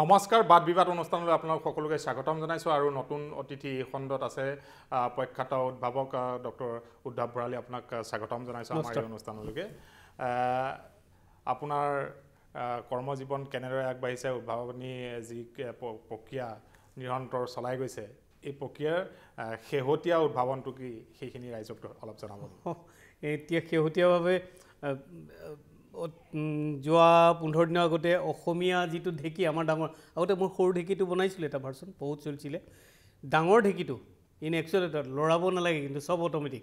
নমস্কাৰ বাদ বিবাদ অনুষ্ঠানলৈ আপোনালোক সকলোকে স্বাগতম জনাইছোঁ আৰু নতুন অতিথি এই খণ্ডত আছে প্ৰখ্যাত উদ্ভাৱক ডক্টৰ উদ্ধৱ ভৰালী আপোনাক স্বাগতম জনাইছোঁ আমাৰ এই অনুষ্ঠানলৈকে আপোনাৰ কৰ্মজীৱন কেনেদৰে আগবাঢ়িছে উদ্ভাৱনী যি প্ৰক্ৰিয়া নিৰন্তৰ চলাই গৈছে এই প্ৰক্ৰিয়াৰ শেহতীয়া উদ্ভাৱনটো কি সেইখিনি ৰাইজক অলপ জনাব এতিয়া শেহতীয়াভাৱে যোৱা পোন্ধৰ দিনৰ আগতে অসমীয়া যিটো ঢেঁকী আমাৰ ডাঙৰ আগতে মই সৰু ঢেঁকীটো বনাইছিলোঁ এটা ভাৰ্চন বহুত চলিছিলে ডাঙৰ ঢেঁকীটো ইন এক্সুৱেল এটা লৰাব নালাগে কিন্তু চব অট'মেটিক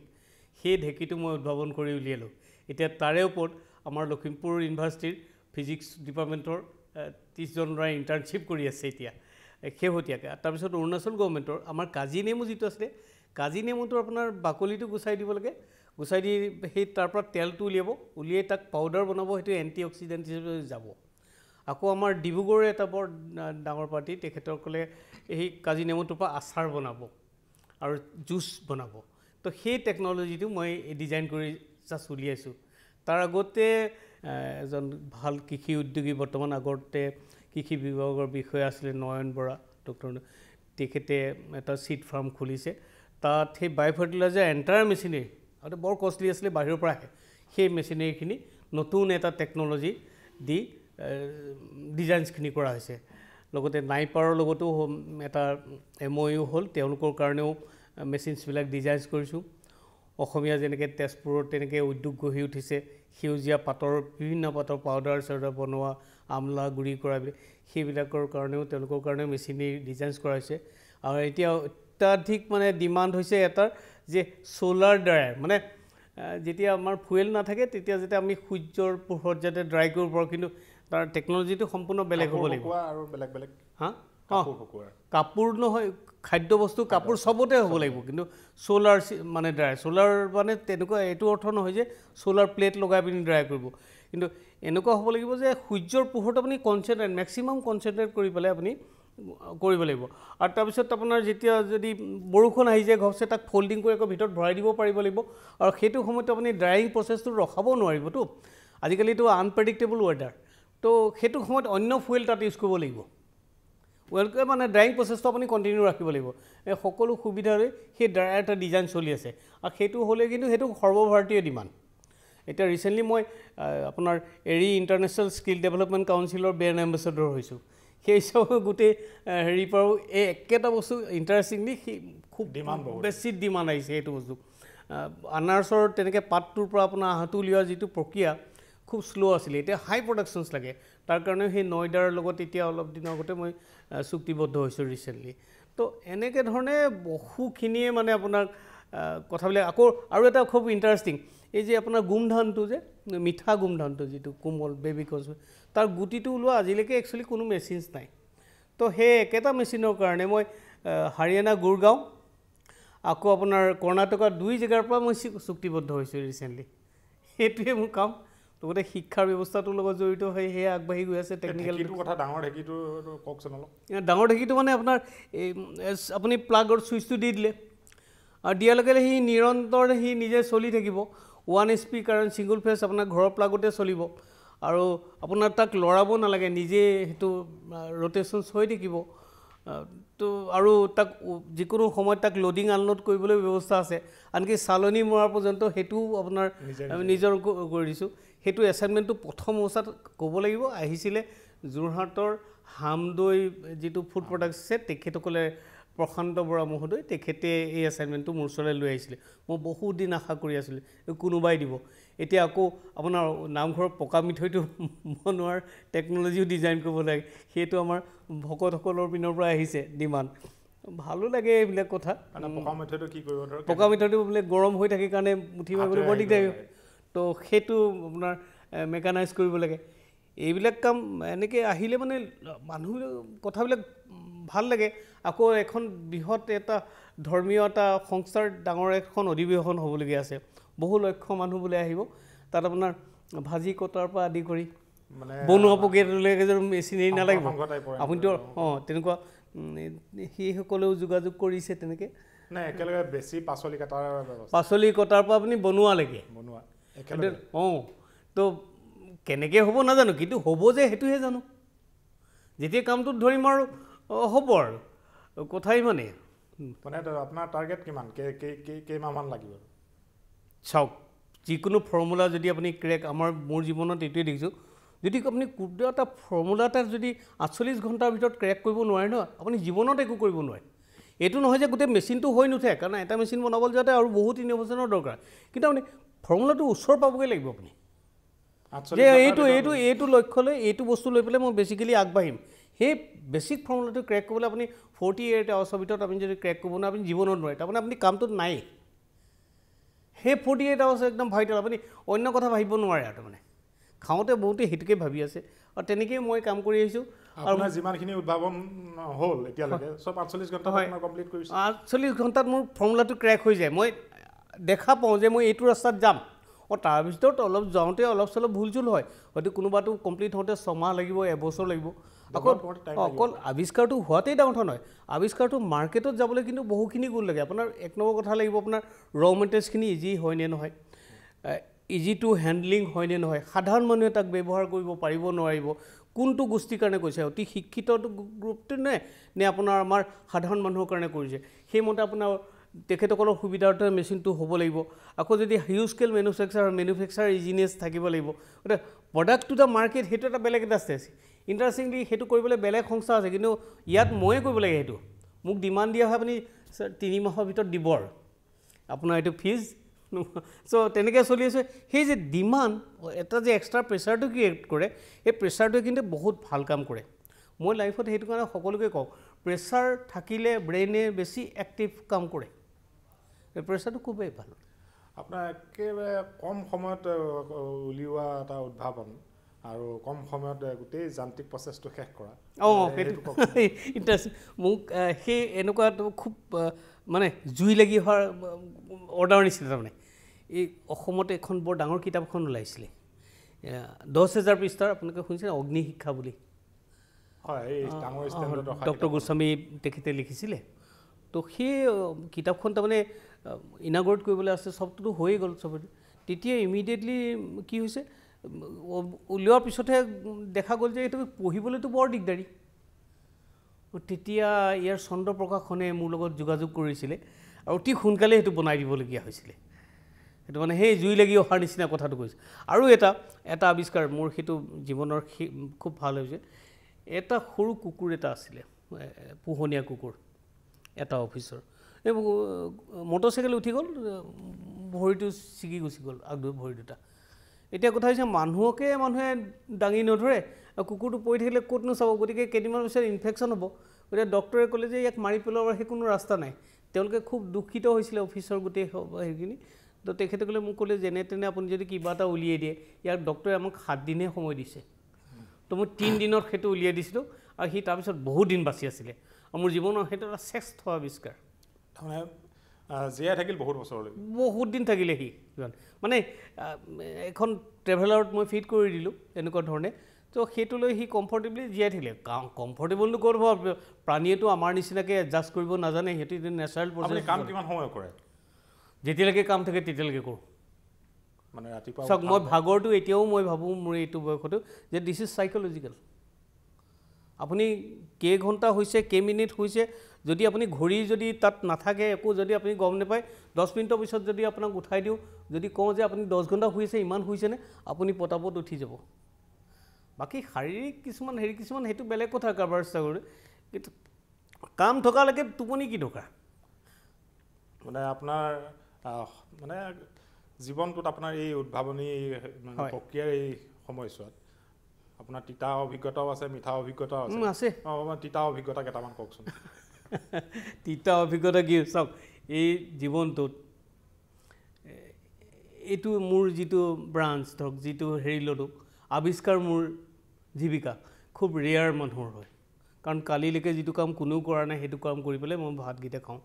সেই ঢেঁকীটো মই উদ্ভাৱন কৰি উলিয়ালোঁ এতিয়া তাৰে ওপৰত আমাৰ লখিমপুৰ ইউনিভাৰ্চিটিৰ ফিজিক্স ডিপাৰ্টমেণ্টৰ ত্ৰিছজন ল'ৰাই ইণ্টাৰ্ণশ্বিপ কৰি আছে এতিয়া শেহতীয়াকৈ তাৰপিছত অৰুণাচল গভৰ্ণমেণ্টৰ আমাৰ কাজি নেমু যিটো আছিলে কাজি নেমুটো আপোনাৰ বাকলিটো গুচাই দিব লাগে গুচাই দি সেই তাৰ পৰা তেলটো উলিয়াব উলিয়াই তাক পাউদাৰ বনাব সেইটো এণ্টি অক্সিডেণ্ট হিচাপে যাব আকৌ আমাৰ ডিব্ৰুগড়ৰ এটা বৰ ডাঙৰ পাৰ্টি তেখেতসকলে সেই কাজি নেমুটোৰ পৰা আচাৰ বনাব আৰু জুচ বনাব তো সেই টেকন'লজিটো মই ডিজাইন কৰি জাষ্ট উলিয়াইছোঁ তাৰ আগতে এজন ভাল কৃষি উদ্যোগী বৰ্তমান আগতে কৃষি বিভাগৰ বিষয়া আছিলে নয়ন বৰা ডক্টৰ তেখেতে এটা চিড ফাৰ্ম খুলিছে তাত সেই বায়ফাৰ্টিলাইজাৰ এণ্টাৰ মেচিনেৰী আৰু বৰ কষ্টলি আছিলে বাহিৰৰ পৰা আহে সেই মেচিনেৰীখিনি নতুন এটা টেকন'লজি দি ডিজাইনছখিনি কৰা হৈছে লগতে নাইপাৰৰ লগতো এটা এম ইউ হ'ল তেওঁলোকৰ কাৰণেও মেচিনছবিলাক ডিজাইনছ কৰিছোঁ অসমীয়া যেনেকৈ তেজপুৰত তেনেকৈ উদ্যোগ গঢ়ি উঠিছে সেউজীয়া পাতৰ বিভিন্ন পাতৰ পাউদাৰ চাউডাৰ বনোৱা আমলা গুড়ি কৰাবিলাক সেইবিলাকৰ কাৰণেও তেওঁলোকৰ কাৰণেও মেচিনেৰী ডিজাইনছ কৰা হৈছে আৰু এতিয়া অত্যাধিক মানে ডিমাণ্ড হৈছে এটাৰ যে চ'লাৰ ড্ৰাই মানে যেতিয়া আমাৰ ফুৱেল নাথাকে তেতিয়া যাতে আমি সূৰ্যৰ পোহৰত যাতে ড্ৰাই কৰিব পাৰোঁ কিন্তু তাৰ টেকন'লজিটো সম্পূৰ্ণ বেলেগ হ'ব লাগিব আৰু বেলেগ বেলেগ হা কাপোৰ নহয় খাদ্য বস্তু কাপোৰ চবতে হ'ব লাগিব কিন্তু চ'লাৰ মানে ড্ৰাই চ'লাৰ মানে তেনেকুৱা এইটো অৰ্থ নহয় যে চ'লাৰ প্লেট লগাই পিনি ড্ৰাই কৰিব কিন্তু এনেকুৱা হ'ব লাগিব যে সূৰ্যৰ পোহৰত আপুনি কনচেনট্ৰেট মেক্সিমাম কনচেনট্ৰেট কৰি পেলাই আপুনি কৰিব লাগিব আৰু তাৰপিছত আপোনাৰ যেতিয়া যদি বৰষুণ আহি যায় ঘপচে তাক ফল্ডিং কৰি আকৌ ভিতৰত ভৰাই দিব পাৰিব লাগিব আৰু সেইটো সময়ত আপুনি ড্ৰায়িং প্ৰচেছটো ৰখাব নোৱাৰিবতো আজিকালিতো আনপ্ৰেডিক্টেবল ৱেডাৰ তো সেইটো সময়ত অন্য ফুৱেল তাত ইউজ কৰিব লাগিব ৱেলকে মানে ড্ৰায়িং প্ৰচেছটো আপুনি কণ্টিনিউ ৰাখিব লাগিব এই সকলো সুবিধাৰে সেই ড্ৰায়াৰ এটা ডিজাইন চলি আছে আৰু সেইটো হ'লে কিন্তু সেইটো সৰ্বভাৰতীয় ডিমাণ্ড এতিয়া ৰিচেণ্টলি মই আপোনাৰ এৰি ইণ্টাৰনেশ্যনেল স্কিল ডেভেলপমেণ্ট কাউন্সিলৰ ব্ৰেণ্ড এম্বেচেডৰ হৈছোঁ সেই চব গোটেই হেৰি পাৰোঁ এই একেটা বস্তু ইণ্টাৰেষ্টিংলি সি খুব ডিমাণ্ড বেছি ডিমাণ্ড আহিছে সেইটো বস্তু আনাৰসৰ তেনেকৈ পাতটোৰ পৰা আপোনাৰ আঁহটো উলিওৱাৰ যিটো প্ৰক্ৰিয়া খুব শ্ল' আছিলে এতিয়া হাই প্ৰডাকশ্যনছ লাগে তাৰ কাৰণেও সেই নয়দাৰ লগত এতিয়া অলপ দিনৰ আগতে মই চুক্তিবদ্ধ হৈছোঁ ৰিচেণ্টলি তো এনেকৈ ধৰণে বহুখিনিয়ে মানে আপোনাক কথাবিলাক আকৌ আৰু এটা খুব ইণ্টাৰেষ্টিং এই যে আপোনাৰ গোম ধানটো যে মিঠা গোম ধানটো যিটো কোমল বেবী কচ তাৰ গুটিটো ওলোৱা আজিলৈকে একচুৱেলি কোনো মেচিনছ নাই তো সেই একেটা মেচিনৰ কাৰণে মই হাৰিয়ানা গুৰগাঁও আকৌ আপোনাৰ কৰ্ণাটকৰ দুই জেগাৰ পৰা মই চুক্তিবদ্ধ হৈছোঁ ৰিচেণ্টলি সেইটোৱে মোৰ কাম লগতে শিক্ষাৰ ব্যৱস্থাটোৰ লগত জড়িত হৈ সেয়ে আগবাঢ়ি গৈ আছে টেকনিকেল কথা ডাঙৰ ঢেঁকীটো কওকচোন অলপ ডাঙৰ ঢেঁকীটো মানে আপোনাৰ এই আপুনি প্লাগৰ ছুইচটো দি দিলে আৰু দিয়াৰ লগে লগে সি নিৰন্তৰ সি নিজে চলি থাকিব ওৱান এইচ পি কাৰণ ছিংগল ফেজ আপোনাৰ ঘৰৰ প্লাগতে চলিব আৰু আপোনাৰ তাক লৰাব নালাগে নিজে সেইটো ৰ'টেশ্যনছ হৈ থাকিব তো আৰু তাক যিকোনো সময়ত তাক লোডিং আনলোড কৰিবলৈ ব্যৱস্থা আছে আনকি চালনী মৰাৰ পৰ্যন্ত সেইটোও আপোনাৰ নিজৰ কৰি দিছোঁ সেইটো এছাইনমেণ্টটো প্ৰথম অৱস্থাত ক'ব লাগিব আহিছিলে যোৰহাটৰ হামদৈ যিটো ফুড প্ৰডাক্ট আছে তেখেতসকলে প্ৰশান্ত বৰা মহোদয় তেখেতে এই এছাইনমেণ্টটো মোৰ ওচৰলৈ লৈ আহিছিলে মই বহুত দিন আশা কৰি আছিলোঁ কোনোবাই দিব এতিয়া আকৌ আপোনাৰ নামঘৰৰ পকা মিঠৈটো বনোৱাৰ টেকন'লজিও ডিজাইন কৰিব লাগে সেইটো আমাৰ ভকতসকলৰ পিনৰ পৰা আহিছে ডিমাণ্ড ভালো লাগে এইবিলাক কথা পকা মিঠৈটো কি কৰিব পকা মিঠৈটো বোলে গৰম হৈ থাকে কাৰণে মুঠি মাৰিবলৈ বৰ দিগদাৰ তো সেইটো আপোনাৰ মেকানাইজ কৰিব লাগে এইবিলাক কাম এনেকৈ আহিলে মানে মানুহ কথাবিলাক ভাল লাগে আকৌ এখন বৃহৎ এটা ধৰ্মীয় এটা সংস্থাৰ ডাঙৰ এখন অধিৱেশন হ'বলগীয়া আছে বহু লক্ষ্য মানুহ বোলে আহিব তাত আপোনাৰ ভাজি কটাৰ পৰা আদি কৰি মানে বনোৱা পকেটলৈকে মেচিনেৰি নালাগিব আপুনিতো অঁ তেনেকুৱা সেইসকলেও যোগাযোগ কৰিছে তেনেকৈ নাই একেলগে বেছি পাচলি কটাৰ পাচলি কটাৰ পৰা আপুনি বনোৱালৈকে বনোৱা অঁ তো কেনেকৈ হ'ব নাজানো কিন্তু হ'ব যে সেইটোহে জানো যেতিয়া কামটোত ধৰিম আৰু হ'ব আৰু কথাই ইমানেই মানে আপোনাৰ টাৰ্গেট কিমান কেইমাহমান লাগিব চাওক যিকোনো ফৰ্মুলা যদি আপুনি ক্ৰেক আমাৰ মোৰ জীৱনত এইটোৱে দেখিছোঁ যদি আপুনি কোনো এটা ফৰ্মুলা এটা যদি আঠচল্লিছ ঘণ্টাৰ ভিতৰত ক্ৰেক কৰিব নোৱাৰে নহয় আপুনি জীৱনত একো কৰিব নোৱাৰে এইটো নহয় যে গোটেই মেচিনটো হৈ নুঠে কাৰণ এটা মেচিন বনাবলৈ যাওঁতে আৰু বহুত ইনভেশ্যনৰ দৰকাৰ কিন্তু আপুনি ফৰ্মুলাটো ওচৰ পাবগৈ লাগিব আপুনি আচ্ছা এইটো এইটো এইটো লক্ষ্য লৈ এইটো বস্তু লৈ পেলাই মই বেছিকেলি আগবাঢ়িম সেই বেচিক ফৰ্মুলাটো ক্ৰেক কৰিবলৈ আপুনি ফৰ্টি এইট আৱাৰ্ছৰ ভিতৰত আপুনি যদি ক্ৰেক কৰিব নোৱাৰে আপুনি জীৱনত নোৱাৰে তাৰমানে আপুনি কামটোত নাই সেই ফৰ্টি এইট আৱাৰ্ছ একদম ভাইটেল আপুনি অন্য কথা ভাবিব নোৱাৰে আৰু তাৰমানে খাওঁতে বহুতে সেইটোকে ভাবি আছে আৰু তেনেকেই মই কাম কৰি আহিছোঁ আৰু যিমানখিনি উদ্ভাৱন হ'ল এতিয়ালৈকে আঠচল্লিছ ঘণ্টাত মোৰ ফৰ্মুলাটো ক্ৰেক হৈ যায় মই দেখা পাওঁ যে মই এইটো ৰাস্তাত যাম অঁ তাৰ ভিতৰত অলপ যাওঁতে অলপ চলপ ভুল চুল হয় হয়তো কোনোবাটো কমপ্লিট হওঁতে ছমাহ লাগিব এবছৰ লাগিব অকল আৱিষ্কাৰটো হোৱাতেই ডাঙৰ কথা নহয় আৱিষ্কাৰটো মাৰ্কেটত যাবলৈ কিন্তু বহুখিনি গুণ লাগে আপোনাৰ এক নম্বৰ কথা লাগিব আপোনাৰ ৰ' মেটেৰিয়েলছখিনি ইজি হয় নে নহয় ইজি টু হেণ্ডলিং হয় নে নহয় সাধাৰণ মানুহে তাক ব্যৱহাৰ কৰিব পাৰিব নোৱাৰিব কোনটো গোষ্ঠীৰ কাৰণে কৈছে অতি শিক্ষিত গ্ৰুপটো নে নে আপোনাৰ আমাৰ সাধাৰণ মানুহৰ কাৰণে কৰিছে সেইমতে আপোনাৰ তেখেতসকলৰ সুবিধাৰ্থে মেচিনটো হ'ব লাগিব আকৌ যদি huge scale manufacture manufacture engineers থাকিব লাগিব গতিকে প্ৰডাক্ট টু দ্য মাৰ্কেট সেইটো এটা বেলেগ এটা ষ্টেজ ইণ্টাৰেষ্টিংলি সেইটো কৰিবলৈ বেলেগ সংস্থা আছে কিন্তু ইয়াত ময়ে কৰিব লাগে সেইটো মোক ডিমাণ্ড দিয়া হয় আপুনি তিনি মাহৰ ভিতৰত দিবৰ আপোনাৰ এইটো ফিজ চ' তেনেকৈ চলি আছে সেই যে ডিমাণ্ড এটা যে এক্সট্ৰা প্ৰেছাৰটো ক্ৰিয়েট কৰে সেই প্ৰেছাৰটোৱে কিন্তু বহুত ভাল কাম কৰে মই লাইফত সেইটো কাৰণে সকলোকে কওঁ প্ৰেছাৰ থাকিলে ব্ৰেইনে বেছি এক্টিভ কাম কৰে সেই প্ৰেছাৰটো খুবেই ভাল আপোনাৰ একেবাৰে কম সময়ত উলিওৱা এটা উদ্ভাৱন আৰু কম সময়তে গোটেই যান্ত্ৰিক প্ৰচেছটো শেষ কৰা অঁ সেইটো ইণ্টাৰেষ্টিং মোক সেই এনেকুৱাটো খুব মানে জুই লাগি হোৱাৰ অৰ্ডাৰ নিছিলে তাৰমানে এই অসমত এখন বৰ ডাঙৰ কিতাপখন ওলাইছিলে দহ হেজাৰ পৃষ্ঠাৰ আপোনালোকে শুনিছে অগ্নি শিক্ষা বুলি হয় ডক্টৰ গোস্বামী তেখেতে লিখিছিলে তো সেই কিতাপখন তাৰমানে ইনাগ্ৰেট কৰিবলৈ আছে চবটোতো হৈয়ে গ'ল চবতে তেতিয়া ইমিডিয়েটলি কি হৈছে উলিওৱাৰ পিছতহে দেখা গ'ল যে এইটো পঢ়িবলৈতো বৰ দিগদাৰী তেতিয়া ইয়াৰ চন্দ্ৰপ্ৰকাশনে মোৰ লগত যোগাযোগ কৰিছিলে আৰু অতি সোনকালে সেইটো বনাই দিবলগীয়া হৈছিলে সেইটো মানে সেই জুই লাগি অহাৰ নিচিনা কথাটো কৈছে আৰু এটা এটা আৱিষ্কাৰ মোৰ সেইটো জীৱনৰ খুব ভাল হৈছে এটা সৰু কুকুৰ এটা আছিলে পোহনীয়া কুকুৰ এটা অফিচৰ এই মটৰচাইকেল উঠি গ'ল ভৰিটো ছিগি গুচি গ'ল আগ ভৰি দুটা এতিয়া কথা হৈছে মানুহকে মানুহে দাঙি নধৰে আৰু কুকুৰটো পৰি থাকিলে ক'তনো চাব গতিকে কেইদিনমান পিছত ইনফেকশ্যন হ'ব গতিকে ডক্টৰে ক'লে যে ইয়াক মাৰি পেলোৱাৰ সেই কোনো ৰাস্তা নাই তেওঁলোকে খুব দুখিত হৈছিলে অফিচৰ গোটেই সেইখিনি তো তেখেতসকলে মোক ক'লে যেনে তেনে আপুনি যদি কিবা এটা উলিয়াই দিয়ে ইয়াক ডক্টৰে আমাক সাতদিনহে সময় দিছে তো মই তিনিদিনত সেইটো উলিয়াই দিছিলোঁ আৰু সি তাৰপিছত বহুত দিন বাচি আছিলে আৰু মোৰ জীৱনৰ সেইটো এটা শ্ৰেষ্ঠ আৱিষ্কাৰ জীয়াই থাকিল বহুত বছৰলৈ বহুত দিন থাকিলে সি মানে এখন ট্ৰেভেলাৰত মই ফিট কৰি দিলোঁ এনেকুৱা ধৰণে তো লৈ সি কমফৰ্টেবলি জীয়াই থাকিলে কমফৰ্টেবলটো ক'ত হ'ব প্ৰাণীয়েতো আমাৰ নিচিনাকৈ এডজাষ্ট কৰিব নাজানে সিহঁতি নেচাৰেল প্ৰচেছ কাম কিমান সময় কৰে যেতিয়ালৈকে কাম থাকে তেতিয়ালৈকে কৰোঁ মানে ৰাতিপুৱা চাওক মই ভাগৰটো এতিয়াও মই ভাবোঁ মোৰ এইটো বয়সতো যে দিছ ইজ চাইক'লজিকেল আপুনি কেইঘণ্টা হৈছে কেইমিনিট হৈছে যদি আপুনি ঘড়ী যদি তাত নাথাকে একো যদি আপুনি গম নাপায় দহ মিনিটৰ পিছত যদি আপোনাক উঠাই দিওঁ যদি কওঁ যে আপুনি দহ ঘণ্টা শুইছে ইমান শুইছেনে আপুনি পতাপত উঠি যাব বাকী শাৰীৰিক কিছুমান হেৰি কিছুমান সেইটো বেলেগ কথা কাৰোবাৰ চেষ্টা কৰোঁ কিন্তু কাম থকালৈকে টোপনি কি থকা মানে আপোনাৰ মানে জীৱনটোত আপোনাৰ এই উদ্ভাৱনী প্ৰক্ৰিয়াৰ এই সময়ছোৱাত আপোনাৰ তিতা অভিজ্ঞতাও আছে মিঠা অভিজ্ঞতাও আছে তিতা অভিজ্ঞতা কেইটামান কওকচোন তিতা অভিজ্ঞতা কি চাওক এই জীৱনটোত এইটো মোৰ যিটো ব্ৰাঞ্চ ধৰক যিটো হেৰি ল'লোঁ আৱিষ্কাৰ মোৰ জীৱিকা খুব ৰেয়াৰ মানুহৰ হয় কাৰণ কালিলৈকে যিটো কাম কোনেও কৰা নাই সেইটো কাম কৰি পেলাই মই ভাতকেইটা খাওঁ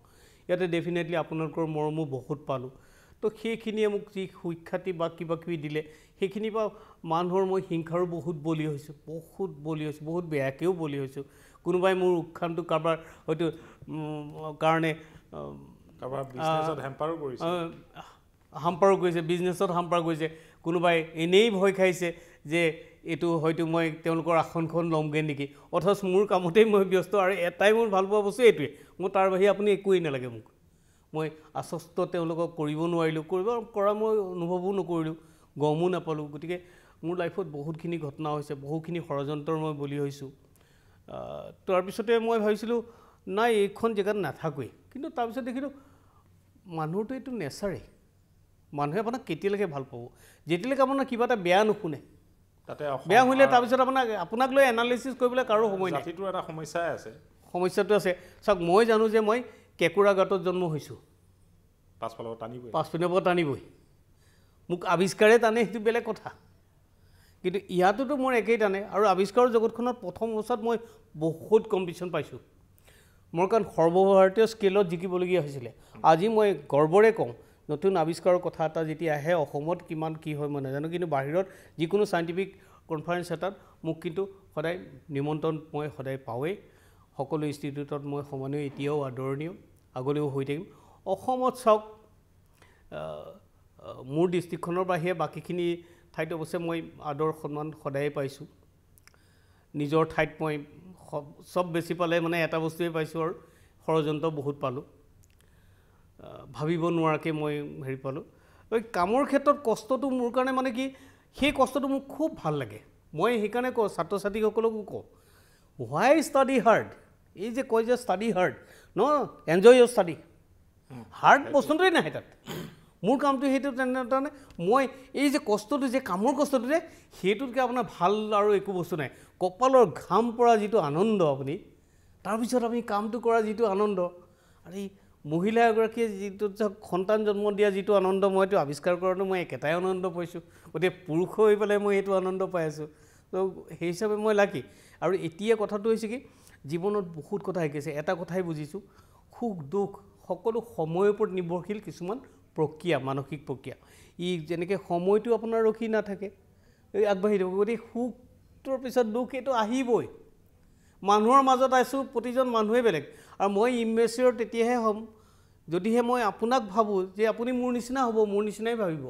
ইয়াতে ডেফিনেটলি আপোনালোকৰ মৰমো বহুত পালোঁ তো সেইখিনিয়ে মোক যি সুখ্যাতি বা কিবা কিবি দিলে সেইখিনিৰ পৰা মানুহৰ মই হিংসাৰো বহুত বলি হৈছোঁ বহুত বলি হৈছোঁ বহুত বেয়াকৈও বলি হৈছোঁ কোনোবাই মোৰ উখানটো কাৰোবাৰ হয়তো কাৰণে হাম্পাৰো কৰিছে বিজনেছত হাম্পাৰ কৰিছে কোনোবাই এনেই ভয় খাইছে যে এইটো হয়তো মই তেওঁলোকৰ আসনখন ল'মগৈ নেকি অথচ মোৰ কামতেই মই ব্যস্ত আৰু এটাই মোৰ ভাল পোৱা বস্তু এইটোৱে মই তাৰ বাহিৰে আপুনি একোৱেই নালাগে মোক মই আশ্বস্ত তেওঁলোকক কৰিব নোৱাৰিলোঁ কৰিব কৰা মই অনুভৱো নকৰিলোঁ গমো নাপালোঁ গতিকে মোৰ লাইফত বহুতখিনি ঘটনা হৈছে বহুখিনি ষড়যন্ত্ৰৰ মই বলি হৈছোঁ তাৰপিছতে মই ভাবিছিলোঁ নাই এইখন জেগাত নাথাকোৱেই কিন্তু তাৰপিছত দেখিলোঁ মানুহটো এইটো নেচাৰেই মানুহে আপোনাক কেতিয়ালৈকে ভাল পাব যেতিয়ালৈকে আপোনাৰ কিবা এটা বেয়া নুশুনে তাতে বেয়া শুনিলে তাৰপিছত আপোনাক আপোনাক লৈ এনালিচিছ কৰিবলৈ কাৰো সময় নাই সেইটো এটা সমস্যাই আছে সমস্যাটো আছে চাওক মই জানো যে মই কেঁকুৰা গাঁতত জন্ম হৈছোঁ পাছফালৰ পৰা টানিবই পাছপিনৰ পৰা টানিবই মোক আৱিষ্কাৰে টানে সেইটো বেলেগ কথা কিন্তু ইয়াতোতো মোৰ একেইটানে আৰু আৱিষ্কাৰৰ জগতখনত প্ৰথম অৱস্থাত মই বহুত কম্পিটিশ্যন পাইছোঁ মোৰ কাৰণ সৰ্বভাৰতীয় স্কেলত জিকিবলগীয়া হৈছিলে আজি মই গৰ্বৰে কওঁ নতুন আৱিষ্কাৰৰ কথা এটা যেতিয়া আহে অসমত কিমান কি হয় মই নাজানো কিন্তু বাহিৰত যিকোনো চাইণ্টিফিক কনফাৰেঞ্চ এটাত মোক কিন্তু সদায় নিমন্ত্ৰণ মই সদায় পাওঁৱেই সকলো ইনষ্টিটিউটত মই সমানেও এতিয়াও আদৰণীয় আগলৈও হৈ থাকিম অসমত চাওক মোৰ ডিষ্ট্ৰিকখনৰ বাহিৰে বাকীখিনি ঠাইত অৱশ্যে মই আদৰ সন্মান সদায়ে পাইছোঁ নিজৰ ঠাইত মই চব বেছি পালে মানে এটা বস্তুৱেই পাইছোঁ আৰু ষড়যন্ত্ৰ বহুত পালোঁ ভাবিব নোৱাৰাকৈ মই হেৰি পালোঁ এই কামৰ ক্ষেত্ৰত কষ্টটো মোৰ কাৰণে মানে কি সেই কষ্টটো মোৰ খুব ভাল লাগে মই সেইকাৰণে কওঁ ছাত্ৰ ছাত্ৰীসকলকো কওঁ হোৱাই ষ্টাডি হাৰ্ড এই যে কয় যে study hard and enjoy your study hard প্ৰশ্নটোৱেই নাহে তাত মোৰ কামটো সেইটো তেনেধৰণে মই এই যে কষ্টটো যে কামৰ কষ্টটো যে সেইটোতকৈ আপোনাৰ ভাল আৰু একো বস্তু নাই কপালৰ ঘাম পৰা যিটো আনন্দ আপুনি তাৰপিছত আপুনি কামটো কৰা যিটো আনন্দ আৰে মহিলা এগৰাকীয়ে যিটো সন্তান জন্ম দিয়া যিটো আনন্দ মই মইতো আৱিষ্কাৰ কৰাটো মই একেটাই আনন্দ পাইছোঁ গতিকে পুৰুষ হৈ পেলাই মই সেইটো আনন্দ পাই আছোঁ তো সেই হিচাপে মই লাগি আৰু এতিয়া কথাটো হৈছে কি জীৱনত বহুত কথা শিকিছে এটা কথাই বুজিছোঁ সুখ দুখ সকলো সময়ৰ ওপৰত নিৰ্ভৰশীল কিছুমান প্ৰক্ৰিয়া মানসিক প্ৰক্ৰিয়া ই যেনেকৈ সময়টো আপোনাৰ ৰখি নাথাকে আগবাঢ়ি থাকিব গতিকে সুখটোৰ পিছত দুখ এইটো আহিবই মানুহৰ মাজত আছোঁ প্ৰতিজন মানুহেই বেলেগ আৰু মই ইমেচিয়ৰ তেতিয়াহে হ'ম যদিহে মই আপোনাক ভাবোঁ যে আপুনি মোৰ নিচিনা হ'ব মোৰ নিচিনাই ভাবিব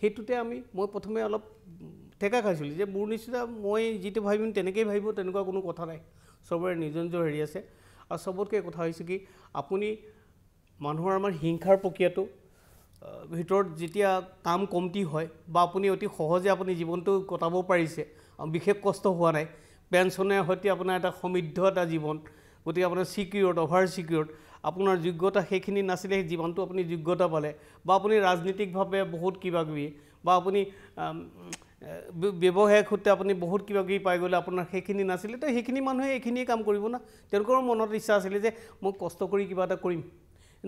সেইটোতে আমি মই প্ৰথমে অলপ ঠেকা খাইছিলোঁ যে মোৰ নিচিনা মই যিটো ভাবিম তেনেকৈয়ে ভাবিব তেনেকুৱা কোনো কথা নাই চবৰে নিজৰ নিজৰ হেৰি আছে আৰু চবতকৈ কথা হৈছে কি আপুনি মানুহৰ আমাৰ হিংসাৰ প্ৰক্ৰিয়াটো ভিতৰত যেতিয়া কাম কমটি হয় বা আপুনি অতি সহজে আপুনি জীৱনটো কটাব পাৰিছে বিশেষ কষ্ট হোৱা নাই পেঞ্চনে সৈতে আপোনাৰ এটা সমৃদ্ধ এটা জীৱন গতিকে আপোনাৰ ছিকিউৰ্ড অভাৰ ছিকিউৰ্ড আপোনাৰ যোগ্যতা সেইখিনি নাছিলে সেই জীৱনটো আপুনি যোগ্যতা পালে বা আপুনি ৰাজনীতিকভাৱে বহুত কিবা কিবি বা আপুনি ব্যৱসায়িক সূত্ৰে আপুনি বহুত কিবা কিবি পাই গ'লে আপোনাৰ সেইখিনি নাছিলে তো সেইখিনি মানুহে এইখিনিয়ে কাম কৰিব না তেওঁলোকৰ মনত ইচ্ছা আছিলে যে মই কষ্ট কৰি কিবা এটা কৰিম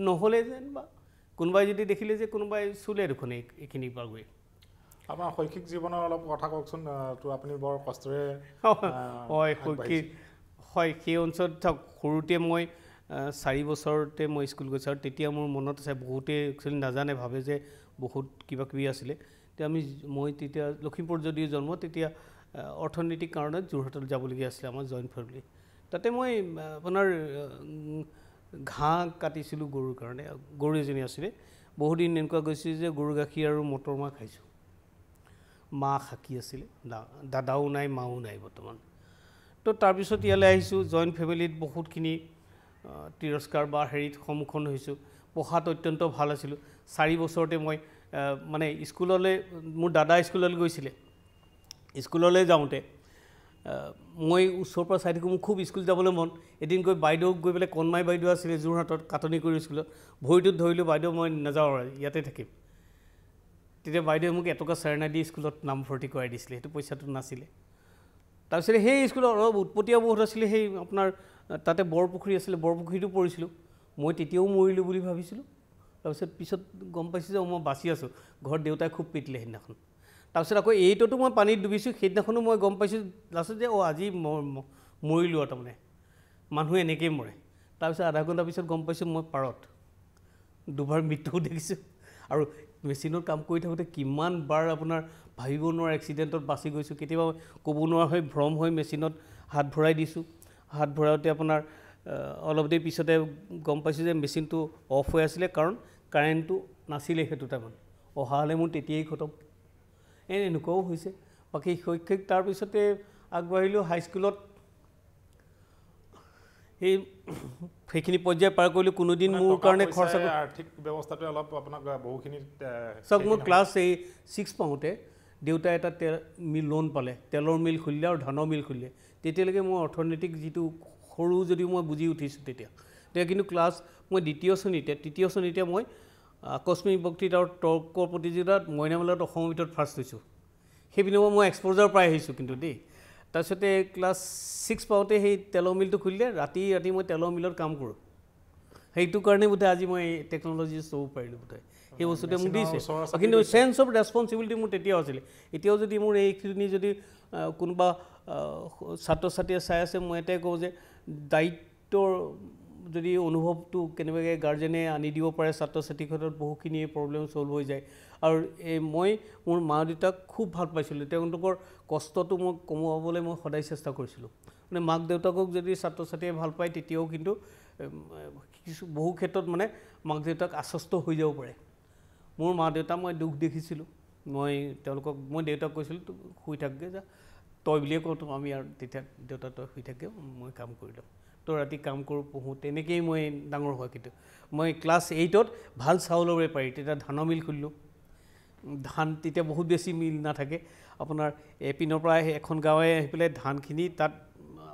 নহ'লে যেন বা কোনোবাই যদি দেখিলে যে কোনোবাই চুলে দেখোন এইখিনি পাগৈ আমাৰ শৈক্ষিক জীৱনৰ অলপ কথা কওকচোন আপুনি বৰ কষ্টৰে হয় শৈক্ষিক হয় সেই অঞ্চলত থাক সৰুতে মই চাৰি বছৰতে মই স্কুল গৈছোঁ আৰু তেতিয়া মোৰ মনত আছে বহুতে একচুৱেলি নাজানে ভাবে যে বহুত কিবা কিবি আছিলে তে আমি মই তেতিয়া লখিমপুৰ যদিও জন্ম তেতিয়া অৰ্থনৈতিক কাৰণত যোৰহাটত যাবলগীয়া আছিলে আমাৰ জইণ্ট ফেমিলি তাতে মই আপোনাৰ ঘাঁহ কাটিছিলোঁ গৰুৰ কাৰণে গৰু এজনী আছিলে বহুদিন এনেকুৱা গৈছিল যে গৰু গাখীৰ আৰু মটৰ মাহ খাইছোঁ মা খাকী আছিলে দা দাদাও নাই মাও নাই বৰ্তমান তো তাৰপিছত ইয়ালৈ আহিছোঁ জইণ্ট ফেমিলিত বহুতখিনি তিৰস্কাৰ বা হেৰিত সন্মুখীন হৈছোঁ পঢ়াত অত্যন্ত ভাল আছিলোঁ চাৰি বছৰতে মই মানে স্কুললৈ মোৰ দাদা স্কুললৈ গৈছিলে স্কুললৈ যাওঁতে মই ওচৰৰ পৰা চাই থাকোঁ মোৰ খুব স্কুল যাবলৈ মন এদিন গৈ বাইদেউক গৈ পেলাই কণমাই বাইদেউ আছিলে যোৰহাটত কাটনি কৰি স্কুলত ভৰিটোত ধৰিলোঁ বাইদেউ মই নাযাওঁ ইয়াতে থাকিম তেতিয়া বাইদেৱে মোক এটকা চাৰণা দি স্কুলত নামভৰ্তি কৰাই দিছিলে সেইটো পইচাটো নাছিলে তাৰপিছতে সেই স্কুলত অলপ উৎপতীয়া বহুত আছিলে সেই আপোনাৰ তাতে বৰপুখুৰী আছিলে বৰপুখুৰীটো পৰিছিলোঁ মই তেতিয়াও মৰিলোঁ বুলি ভাবিছিলোঁ তাৰপিছত পিছত গম পাইছোঁ যে মই বাচি আছোঁ ঘৰত দেউতাই খুব পিটিলে সেইদিনাখন তাৰপিছত আকৌ এইটোতো মই পানীত ডুবিছোঁ সেইদিনাখনো মই গম পাইছোঁ লাষ্টত যে অ' আজি মৰিলোঁ আৰু তাৰমানে মানুহ এনেকেই মৰে তাৰপিছত আধা ঘণ্টা পিছত গম পাইছোঁ মই পাৰত দুবাৰ মৃত্যু দেখিছোঁ আৰু মেচিনত কাম কৰি থাকোঁতে কিমানবাৰ আপোনাৰ ভাবিব নোৱাৰা এক্সিডেণ্টত বাছি গৈছোঁ কেতিয়াবা ক'ব নোৱাৰা হৈ ভ্ৰম হৈ মেচিনত হাত ভৰাই দিছোঁ হাত ভৰাওঁতে আপোনাৰ অলপ দেৰি পিছতে গম পাইছোঁ যে মেচিনটো অফ হৈ আছিলে কাৰণ কাৰেণ্টটো নাছিলে সেইটো টাইমত অহা হ'লে মোৰ তেতিয়াই খতম এনেকুৱাও হৈছে বাকী শৈক্ষিক তাৰপিছতে আগবাঢ়িলোঁ হাইস্কুলত এই সেইখিনি পৰ্যায় পাৰ কৰিলোঁ কোনোদিন মোৰ কাৰণে খৰচ আৰ্থিক ব্যৱস্থাটো অলপ আপোনাক বহুখিনি চাওক মোৰ ক্লাছ এই ছিক্স পাওঁতে দেউতাই এটা তেল মিল লোন পালে তেলৰ মিল খুলিলে আৰু ধানৰ মিল খুলিলে তেতিয়ালৈকে মই অৰ্থনৈতিক যিটো সৰু যদিও মই বুজি উঠিছোঁ তেতিয়া তেতিয়া কিন্তু ক্লাছ মই দ্বিতীয় শ্ৰেণীতে তৃতীয় শ্ৰেণীতে মই কস্মিক বক্তৃতা আৰু তৰ্কৰ প্ৰতিযোগিতাত মইনামেলাত অসমৰ ভিতৰত ফাৰ্ষ্ট হৈছোঁ সেইপিনে মই এক্সপ'জাৰ পাই আহিছোঁ কিন্তু দেই তাৰপিছতে ক্লাছ ছিক্স পাওঁতে সেই তেলৰ মিলটো খুলিলে ৰাতি ৰাতি মই তেলৰ মিলত কাম কৰোঁ সেইটো কাৰণে বোধহয় আজি মই টেকন'লজি চব পাৰিলোঁ বোধহয় সেই বস্তুটোৱে মোক দিছে কিন্তু চেন্স অফ ৰেচপনচিবিলিটি মোৰ তেতিয়াও আছিলে এতিয়াও যদি মোৰ এইখিনি যদি কোনোবা ছাত্ৰ ছাত্ৰীয়ে চাই আছে মই এটাই কওঁ যে দায়িত্বৰ যদি অনুভৱটো কেনেবাকৈ গাৰ্জেনে আনি দিব পাৰে ছাত্ৰ ছাত্ৰীসকলত বহুখিনিয়ে প্ৰব্লেম চল্ভ হৈ যায় আৰু এই মই মোৰ মা দেউতাক খুব ভাল পাইছিলোঁ তেওঁলোকৰ কষ্টটো মই কমাবলৈ মই সদায় চেষ্টা কৰিছিলোঁ মানে মাক দেউতাকক যদি ছাত্ৰ ছাত্ৰীয়ে ভাল পায় তেতিয়াও কিন্তু কিছু বহু ক্ষেত্ৰত মানে মাক দেউতাক আশ্বস্ত হৈ যাব পাৰে মোৰ মা দেউতা মই দুখ দেখিছিলোঁ মই তেওঁলোকক মই দেউতাক কৈছিলোঁ শুই থাকগৈ যা তই বুলিয়ে কওঁ তোমাৰ আমি আৰু তেতিয়া দেউতা তই শুই থাকে মই কাম কৰি ল'ম ৰাতিপুৱা ৰাতি কাম কৰোঁ পুহোঁ তেনেকেই মই ডাঙৰ হোৱা কিন্তু মই ক্লাছ এইটত ভাল চাউলৰে পাৰি তেতিয়া ধানৰ মিল খুলিলোঁ ধান তেতিয়া বহুত বেছি মিল নাথাকে আপোনাৰ এপিনৰ পৰা এখন গাঁৱে আহি পেলাই ধানখিনি তাত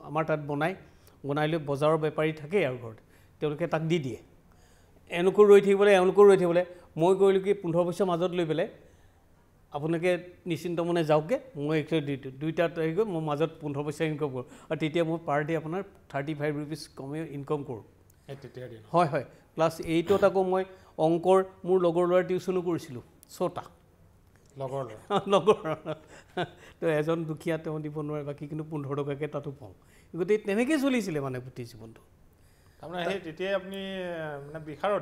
আমাৰ তাত বনাই বনাই লৈ বজাৰৰ বেপাৰী থাকে আৰু ঘৰত তেওঁলোকে তাক দি দিয়ে এওঁলোকৰ ৰৈ থাকিবলৈ এওঁলোকৰ ৰৈ থাকিবলৈ মই কৰিলোঁ কি পোন্ধৰ বছৰ মাজত লৈ পেলাই আপোনালোকে নিশ্চিন্ত মনে যাওকগৈ মই এক্স দুইটা তাৰিখে মই মাজত পোন্ধৰ পইচা ইনকম কৰোঁ আৰু তেতিয়া মই পাৰ ডে' আপোনাৰ থাৰ্টি ফাইভ ৰুপিজ কমেও ইনকম কৰোঁ হয় হয় ক্লাছ এইটত আকৌ মই অংকৰ মোৰ লগৰ ল'ৰাৰ টিউশ্যনো কৰিছিলোঁ ছটা লগৰ লগৰ তো এজন দুখীয়া তেওঁ দিব নোৱাৰে বাকী কিন্তু পোন্ধৰ টকাকৈ তাতো পাওঁ গতিকে তেনেকৈয়ে চলিছিলে মানে গোটেই জীৱনটো তাৰমানে তেতিয়াই আপুনি আৰু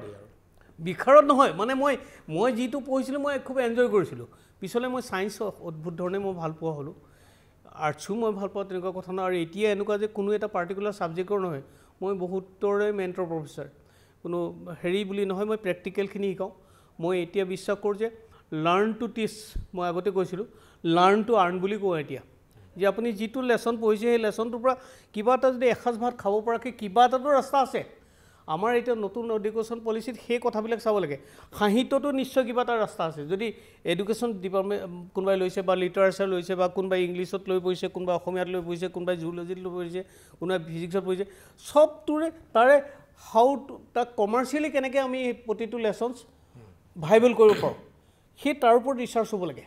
বিষাৰত নহয় মানে মই মই যিটো পঢ়িছিলোঁ মই খুব এনজয় কৰিছিলোঁ পিছলৈ মই ছায়েন্স অদ্ভুত ধৰণে মই ভাল পোৱা হ'লোঁ আৰ্টছো মই ভাল পাওঁ তেনেকুৱা কথা নহয় আৰু এতিয়া এনেকুৱা যে কোনো এটা পাৰ্টিকুলাৰ ছাবজেক্টৰ নহয় মই বহুতৰে মেণ্টৰ প্ৰফেচাৰ কোনো হেৰি বুলি নহয় মই প্ৰেক্টিকেলখিনি শিকাওঁ মই এতিয়া বিশ্বাস কৰোঁ যে লাৰ্ণ টু টিচ মই আগতে কৈছিলোঁ লাৰ্ণ টু আৰ্ণ বুলি কওঁ এতিয়া যে আপুনি যিটো লেচন পঢ়িছে সেই লেচনটোৰ পৰা কিবা এটা যদি এসাঁজ ভাত খাব পৰাকৈ কিবা এটাতো ৰাস্তা আছে আমাৰ এতিয়া নতুন এডুকেশ্যন পলিচিত সেই কথাবিলাক চাব লাগে সাহিত্যটো নিশ্চয় কিবা এটা ৰাস্তা আছে যদি এডুকেশ্যন ডিপাৰ্টমেণ্ট কোনোবাই লৈছে বা লিটাৰেচাৰ লৈছে বা কোনোবাই ইংলিছত লৈ পৰিছে কোনোবাই অসমীয়াত লৈ পৰিছে কোনোবাই জুলজিত লৈ পৰিছে কোনোবাই ফিজিক্সত পৰিছে চবটোৰে তাৰে হাউ টু তাক কমাৰ্চিয়েলি কেনেকৈ আমি প্ৰতিটো লেচনছ ভাইবল কৰিব পাৰোঁ সেই তাৰ ওপৰত ৰিচাৰ্চ হ'ব লাগে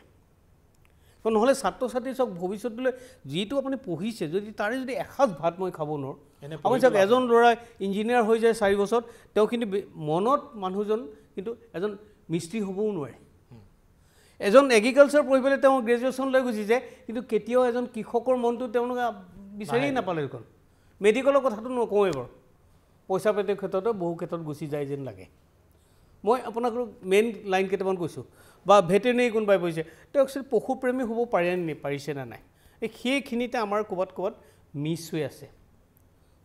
নহ'লে ছাত্ৰ ছাত্ৰী চাওক ভৱিষ্যতলৈ যিটো আপুনি পঢ়িছে যদি তাৰে যদি এসাঁজ ভাত মই খাব নোৱাৰোঁ আমাৰ চাওক এজন ল'ৰাই ইঞ্জিনিয়াৰ হৈ যায় চাৰি বছৰত তেওঁ কিন্তু মনত মানুহজন কিন্তু এজন মিস্ত্ৰী হ'বও নোৱাৰে এজন এগ্ৰিকালচাৰ পঢ়িবলৈ তেওঁ গ্ৰেজুৱেশ্যন লৈ গুচি যায় কিন্তু কেতিয়াও এজন কৃষকৰ মনটো তেওঁলোকে বিচাৰিয়ে নাপালে এইখন মেডিকেলৰ কথাটো নকওঁৱেই বাৰু পইচা পাতিৰ ক্ষেত্ৰতো বহু ক্ষেত্ৰত গুচি যায় যেন লাগে মই আপোনাক মেইন লাইন কেইটামান কৈছোঁ বা ভেটেনেৰী কোনোবাই পঢ়িছে তেওঁ একচুৱেলি পশুপ্ৰেমী হ'ব পাৰে নে পাৰিছে নে নাই এই সেইখিনিতে আমাৰ ক'ৰবাত ক'ৰবাত মিছ হৈ আছে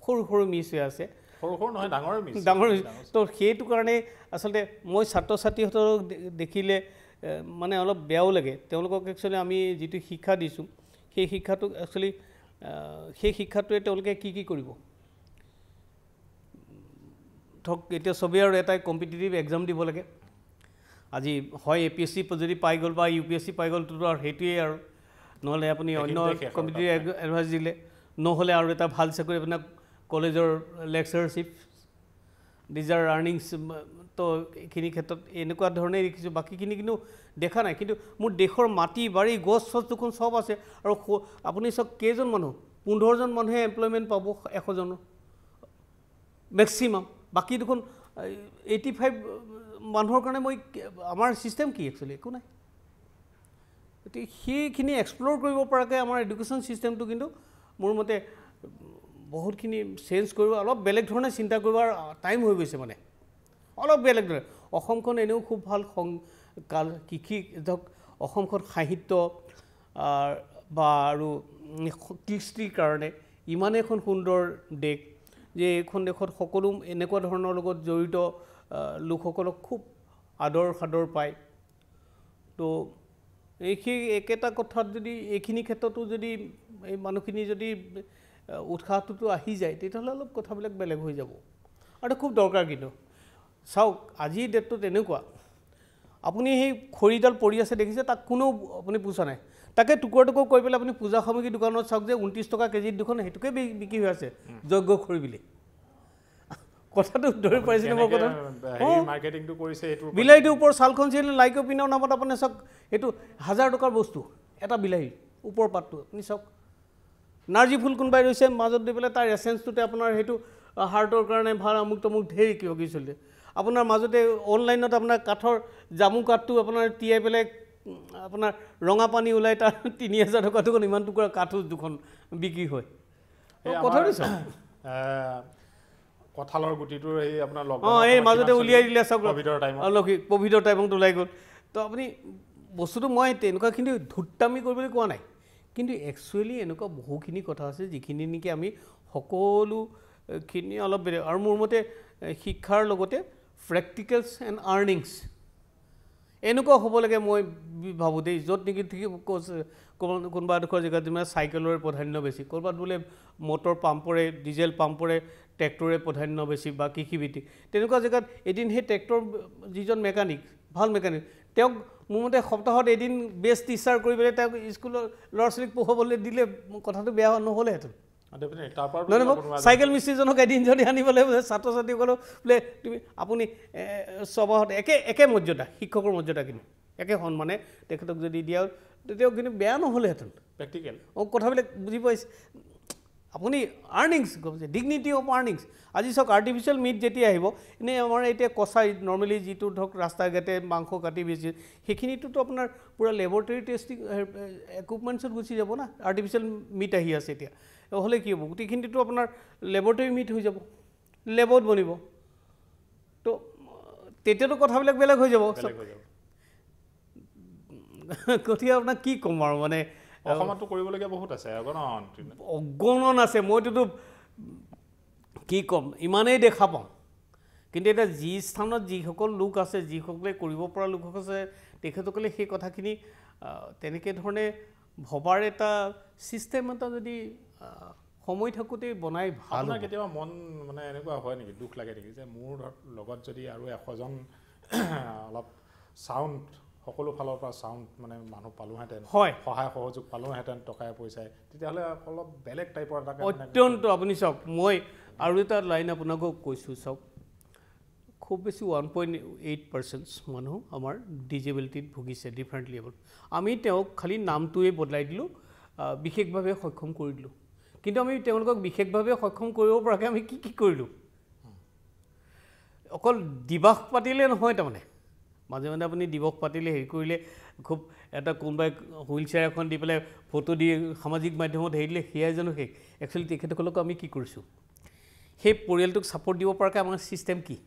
সৰু সৰু মিছ হৈ আছে সৰু সৰু নহয় ডাঙৰ মিছ ডাঙৰ মিছ তো সেইটো কাৰণে আচলতে মই ছাত্ৰ ছাত্ৰীসকলক দেখিলে মানে অলপ বেয়াও লাগে তেওঁলোকক একচুৱেলি আমি যিটো শিক্ষা দিছোঁ সেই শিক্ষাটোক একচুৱেলি সেই শিক্ষাটোৱে তেওঁলোকে কি কি কৰিব ধৰক এতিয়া চবেই আৰু এটাই কম্পিটিটিভ এক্সাম দিব লাগে আজি হয় এ পি এছ চি যদি পাই গ'ল বা ইউ পি এছ চি পাই গ'লটোতো আৰু সেইটোৱেই আৰু নহ'লে আপুনি অন্য কম্পিটিটিভ এডভাইচ দিলে নহ'লে আৰু এটা ভাল চাকৰি আপোনাক কলেজৰ লেকচাৰশ্বিপ নিজৰ আৰ্ণিংছ তো এইখিনি ক্ষেত্ৰত এনেকুৱা ধৰণে দেখিছোঁ বাকীখিনি কিন্তু দেখা নাই কিন্তু মোৰ দেশৰ মাটি বাৰী গছ চছ দেখোন চব আছে আৰু আপুনি চাওক কেইজন মানুহ পোন্ধৰজন মানুহে এমপ্লয়মেণ্ট পাব এশজনৰ মেক্সিমাম বাকী দেখোন এইটি ফাইভ মানুহৰ কাৰণে মই আমাৰ ছিষ্টেম কি একচুৱেলি একো নাই গতিকে সেইখিনি এক্সপ্ল'ৰ কৰিব পৰাকৈ আমাৰ এডুকেশ্যন ছিষ্টেমটো কিন্তু মোৰ মতে বহুতখিনি চেঞ্জ কৰিব অলপ বেলেগ ধৰণে চিন্তা কৰিবৰ টাইম হৈ গৈছে মানে অলপ বেলেগ ধৰণে অসমখন এনেও খুব ভাল সং কাল কৃষি ধৰক অসমখন সাহিত্য বা আৰু কৃষ্টিৰ কাৰণে ইমানেই এখন সুন্দৰ দেশ যে এইখন দেশত সকলো এনেকুৱা ধৰণৰ লগত জড়িত লোকসকলক খুব আদৰ সাদৰ পায় তো এইখিনি একেটা কথাত যদি এইখিনি ক্ষেত্ৰতো যদি এই মানুহখিনি যদি উৎসাহটোতো আহি যায় তেতিয়াহ'লে অলপ কথাবিলাক বেলেগ হৈ যাব আৰু খুব দৰকাৰ কিন্তু চাওক আজিৰ ডেটটো তেনেকুৱা আপুনি সেই খৰিডাল পৰি আছে দেখিছে তাক কোনেও আপুনি পোচা নাই তাকে টুকুৰা টুকুৰ কৰি পেলাই আপুনি পূজা সামগ্ৰী দোকানত চাওক যে ঊনত্ৰিছ টকা কেজিত দুখন সেইটোকে বিক্ৰী হৈ আছে যজ্ঞ খৰি বুলি কথাটো ধৰি পাইছিলে মই কথা বিলাহীটোৰ ওপৰত ছালখন চিৰিলে লাইকৰ পিনৰ নামত আপুনি চাওক সেইটো হাজাৰ টকাৰ বস্তু এটা বিলাহী ওপৰ পাতটো আপুনি চাওক নাৰ্জি ফুল কোনোবাই ৰৈছে মাজত দি পেলাই তাৰ এচেঞ্চটোতে আপোনাৰ সেইটো হাৰ্টৰ কাৰণে ভাল আমুক তামুক ঢেৰ কিয় কি চলিলে আপোনাৰ মাজতে অনলাইনত আপোনাৰ কাঠৰ জামু কাঠটো আপোনাৰ তিয়াই পেলাই আপোনাৰ ৰঙা পানী ওলাই তাৰ তিনি হাজাৰ টকা দুখন ইমান টুকুৰা কাঠো দুখন বিক্ৰী হয় কথা কঁঠালৰ গুটিটো এই আপোনাৰ অঁ এই মাজতে উলিয়াই দিলে চাওক লক্ষী ক'ভিডৰ টাইমত ওলাই গ'ল তো আপুনি বস্তুটো মই তেনেকুৱাখিনি ধুত্তামি কৰিবলৈ কোৱা নাই কিন্তু একচুৱেলি এনেকুৱা বহুখিনি কথা আছে যিখিনি নেকি আমি সকলোখিনি অলপ বেলেগ আৰু মোৰ মতে শিক্ষাৰ লগতে প্ৰেক্টিকেলছ এণ্ড আৰ্ণিংছ এনেকুৱা হ'ব লাগে মই ভাবোঁ দেই য'ত নেকি কোনোবা এডোখৰ জেগাত যেনে চাইকেলৰে প্ৰাধান্য বেছি ক'ৰবাত বোলে মটৰ পাম্পৰে ডিজেল পাম্পৰে ট্ৰেক্টৰে প্ৰাধান্য বেছি বা কৃষিভিত্তিক তেনেকুৱা জেগাত এদিন সেই ট্ৰেক্টৰ যিজন মেকানিক ভাল মেকানিক তেওঁক মোৰ মতে সপ্তাহত এদিন বেষ্ট টিচাৰ কৰি পেলাই তেওঁক স্কুলৰ ল'ৰা ছোৱালীক পঢ়াবলৈ দিলে কথাটো বেয়া নহ'লেহেঁতেন চাইকেল মিস্ত্ৰীজনক এদিন যদি আনিবলৈ বোলে ছাত্ৰ ছাত্ৰীসকলক বোলে তুমি আপুনি ছবাহত একে একে মৰ্যাদা শিক্ষকৰ মৰ্যাদা কিন্তু একে সন্মানে তেখেতক যদি দিয়া তেওঁ কিন্তু বেয়া নহ'লেহেঁতেন প্ৰেক্টিকেল অঁ কথাবিলাক বুজি পাইছে আপুনি আৰ্নিংছ ডিগনিটি অফ আৰ্নিংছ আজি চাওক আৰ্টিফিচিয়েল মিট যেতিয়া আহিব এনেই আমাৰ এতিয়া কচাই নৰ্মেলি যিটো ধৰক ৰাস্তা ঘাটে মাংস কাটি বেছি সেইখিনিটোতো আপোনাৰ পূৰা লেবৰেটৰী টেষ্টিং একুইপমেণ্টছত গুচি যাব না আৰ্টিফিচিয়েল মিট আহি আছে এতিয়া হ'লে কি হ'ব গোটেইখিনিতো আপোনাৰ লেবৰেটৰী মিট হৈ যাব লেবত বনিব তো তেতিয়াতো কথাবিলাক বেলেগ হৈ যাব কঠীয়া আপোনাক কি ক'ম আৰু মানে অসমতো কৰিবলগীয়া বহুত আছে অগণন অগণন আছে মইতোতো কি ক'ম ইমানেই দেখা পাওঁ কিন্তু এতিয়া যি স্থানত যিসকল লোক আছে যিসকলে কৰিব পৰা লোক আছে তেখেতসকলে সেই কথাখিনি তেনেকৈ ধৰণে ভবাৰ এটা ছিষ্টেম এটা যদি সময় থাকোঁতেই বনাই ভাল হয় কেতিয়াবা মন মানে এনেকুৱা হয় নেকি দুখ লাগে নেকি যে মোৰ লগত যদি আৰু এশজন অলপ ছাউণ্ড সকলো ফালৰ পৰা চাউণ্ড মানে মানুহ পালোহেঁতেন হয় সহায় সহযোগ পালোহেঁতেন টকা পইচাই তেতিয়াহ'লে অলপ বেলেগ টাইপৰ এটা অত্যন্ত আপুনি চাওক মই আৰু এটা লাইন আপোনাকো কৈছোঁ চাওক খুব বেছি ওৱান পইণ্ট এইট পাৰ্চেণ্ট মানুহ আমাৰ ডিজেবিলিটিত ভুগিছে ডিফাৰেণ্টলি আমি তেওঁক খালি নামটোৱে বদলাই দিলোঁ বিশেষভাৱে সক্ষম কৰি দিলোঁ কিন্তু আমি তেওঁলোকক বিশেষভাৱে সক্ষম কৰিব পৰাকৈ আমি কি কি কৰিলোঁ অকল দিৱাস পাতিলে নহয় তাৰমানে মাজে মাজে আপুনি দিৱস পাতিলে হেৰি কৰিলে খুব এটা কোনোবাই হুইল চেয়াৰ এখন দি পেলাই ফটো দি সামাজিক মাধ্যমত হেৰি দিলে সেয়াই জানো শেষ একচুৱেলি তেখেতসকলকো আমি কি কৰিছোঁ সেই পৰিয়ালটোক ছাপৰ্ট দিব পৰাকৈ আমাৰ ছিষ্টেম কি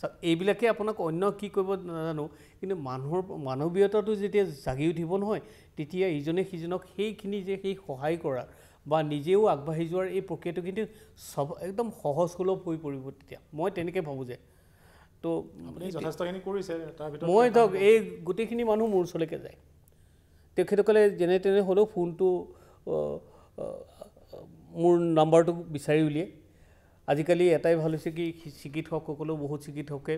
চাওক এইবিলাকে আপোনাক অন্য কি কৰিব নাজানো কিন্তু মানুহৰ মানৱীয়তাটো যেতিয়া জাগি উঠিব নহয় তেতিয়া ইজনে সিজনক সেইখিনি যে সেই সহায় কৰাৰ বা নিজেও আগবাঢ়ি যোৱাৰ এই প্ৰক্ৰিয়াটো কিন্তু চব একদম সহজ সুলভ হৈ পৰিব তেতিয়া মই তেনেকৈ ভাবোঁ যে তো যথেষ্টখিনি কৰিছে মই ধৰক এই গোটেইখিনি মানুহ মোৰ ওচৰলৈকে যায় তেখেতসকলে যেনে তেনে হ'লেও ফোনটো মোৰ নম্বৰটো বিচাৰি উলিয়াই আজিকালি এটাই ভাল হৈছে কি চিকিৎসকসকলেও বহুত চিকিৎসকে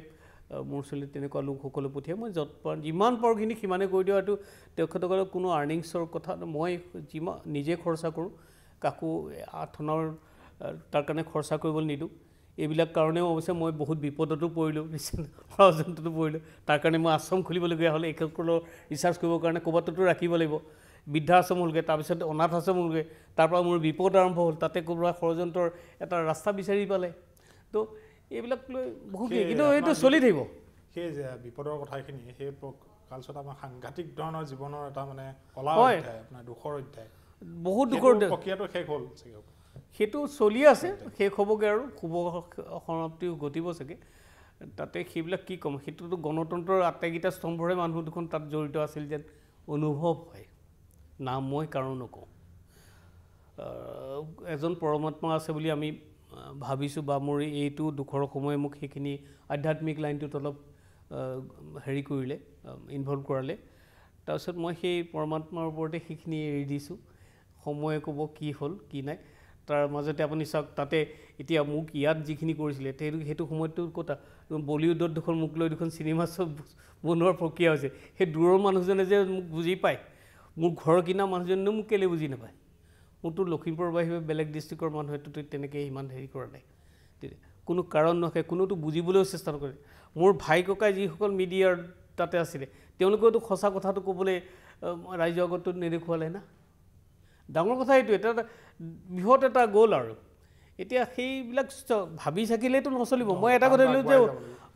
মোৰ ওচৰলৈ তেনেকুৱা লোকসকলে পঠিয়াই মই যত যিমান পাৰোঁখিনি সিমানে কৰি দিওঁ আৰু তেখেতসকলক কোনো আৰ্ণিংছৰ কথা মই যিমান নিজে খৰচা কৰোঁ কাকো আঠনৰ তাৰ কাৰণে খৰচা কৰিবলৈ নিদিওঁ এইবিলাক কাৰণেও অৱশ্যে মই বহুত বিপদতো পৰিলোঁ ষড়যন্ত্ৰটো পৰিলোঁ তাৰ কাৰণে মই আশ্ৰম খুলিবলগীয়া হ'লে এইসকলৰ ৰিচাৰ্জ কৰিবৰ কাৰণে ক'ৰবাততো ৰাখিব লাগিব বৃদ্ধা আশ্ৰম হ'লগৈ তাৰপিছত অনাথ আশ্ৰম হ'লগৈ তাৰপৰা মোৰ বিপদ আৰম্ভ হ'ল তাতে ক'ৰবাত ষড়যন্ত্ৰৰ এটা ৰাস্তা বিচাৰি পালে তো এইবিলাক লৈ বহুত কিন্তু এইটো চলি থাকিব সেই যে বিপদৰ কথাখিনি সেই কালচোৱাত আমাৰ সাংঘাতিক ধৰণৰ জীৱনৰ এটা মানে কলা অধ্যায় আপোনাৰ দুখৰ অধ্যায় বহুত দুখৰ প্ৰক্ৰিয়াটো শেষ হ'ল চাগে সেইটো চলি আছে শেষ হ'বগৈ আৰু শুভ সমাপ্তিও ঘটিব চাগে তাতে সেইবিলাক কি ক'ম সেইটোতো গণতন্ত্ৰৰ আটাইকেইটা স্তম্ভৰে মানুহ দুখন তাত জড়িত আছিল যেন অনুভৱ হয় না মই কাৰো নকওঁ এজন পৰমাত্মা আছে বুলি আমি ভাবিছোঁ বা মোৰ এইটো দুখৰ সময়ে মোক সেইখিনি আধ্যাত্মিক লাইনটোত অলপ হেৰি কৰিলে ইনভল্ভ কৰালে তাৰপিছত মই সেই পৰমাত্মাৰ ওপৰতে সেইখিনি এৰি দিছোঁ সময়ে ক'ব কি হ'ল কি নাই তাৰ মাজতে আপুনি চাওক তাতে এতিয়া মোক ইয়াত যিখিনি কৰিছিলে সেইটো সেইটো সময়তটো ক'ত বলিউডত দুখন মোক লৈ দুখন চিনেমা চব বনোৱাৰ প্ৰক্ৰিয়া হৈছে সেই দূৰৰ মানুহজনে যে মোক বুজি পায় মোৰ ঘৰৰ কিনা মানুহজনেও মোক কেলৈ বুজি নাপায় মোৰতো লখিমপুৰৰ বাহিৰে বেলেগ ডিষ্ট্ৰিক্টৰ মানুহ সেইটোতো তেনেকৈ ইমান হেৰি কৰা নাই তেতিয়া কোনো কাৰণ নহয় কোনোতো বুজিবলৈও চেষ্টা নকৰে মোৰ ভাই ককাই যিসকল মিডিয়াৰ তাতে আছিলে তেওঁলোকেওতো সঁচা কথাটো ক'বলৈ ৰাইজৰ আগততো নেদেখুৱালে না ডাঙৰ কথা এইটো এটা বৃহৎ এটা গ'ল আৰু এতিয়া সেইবিলাক ভাবি থাকিলেতো নচলিব মই এটা কথা দিলোঁ যে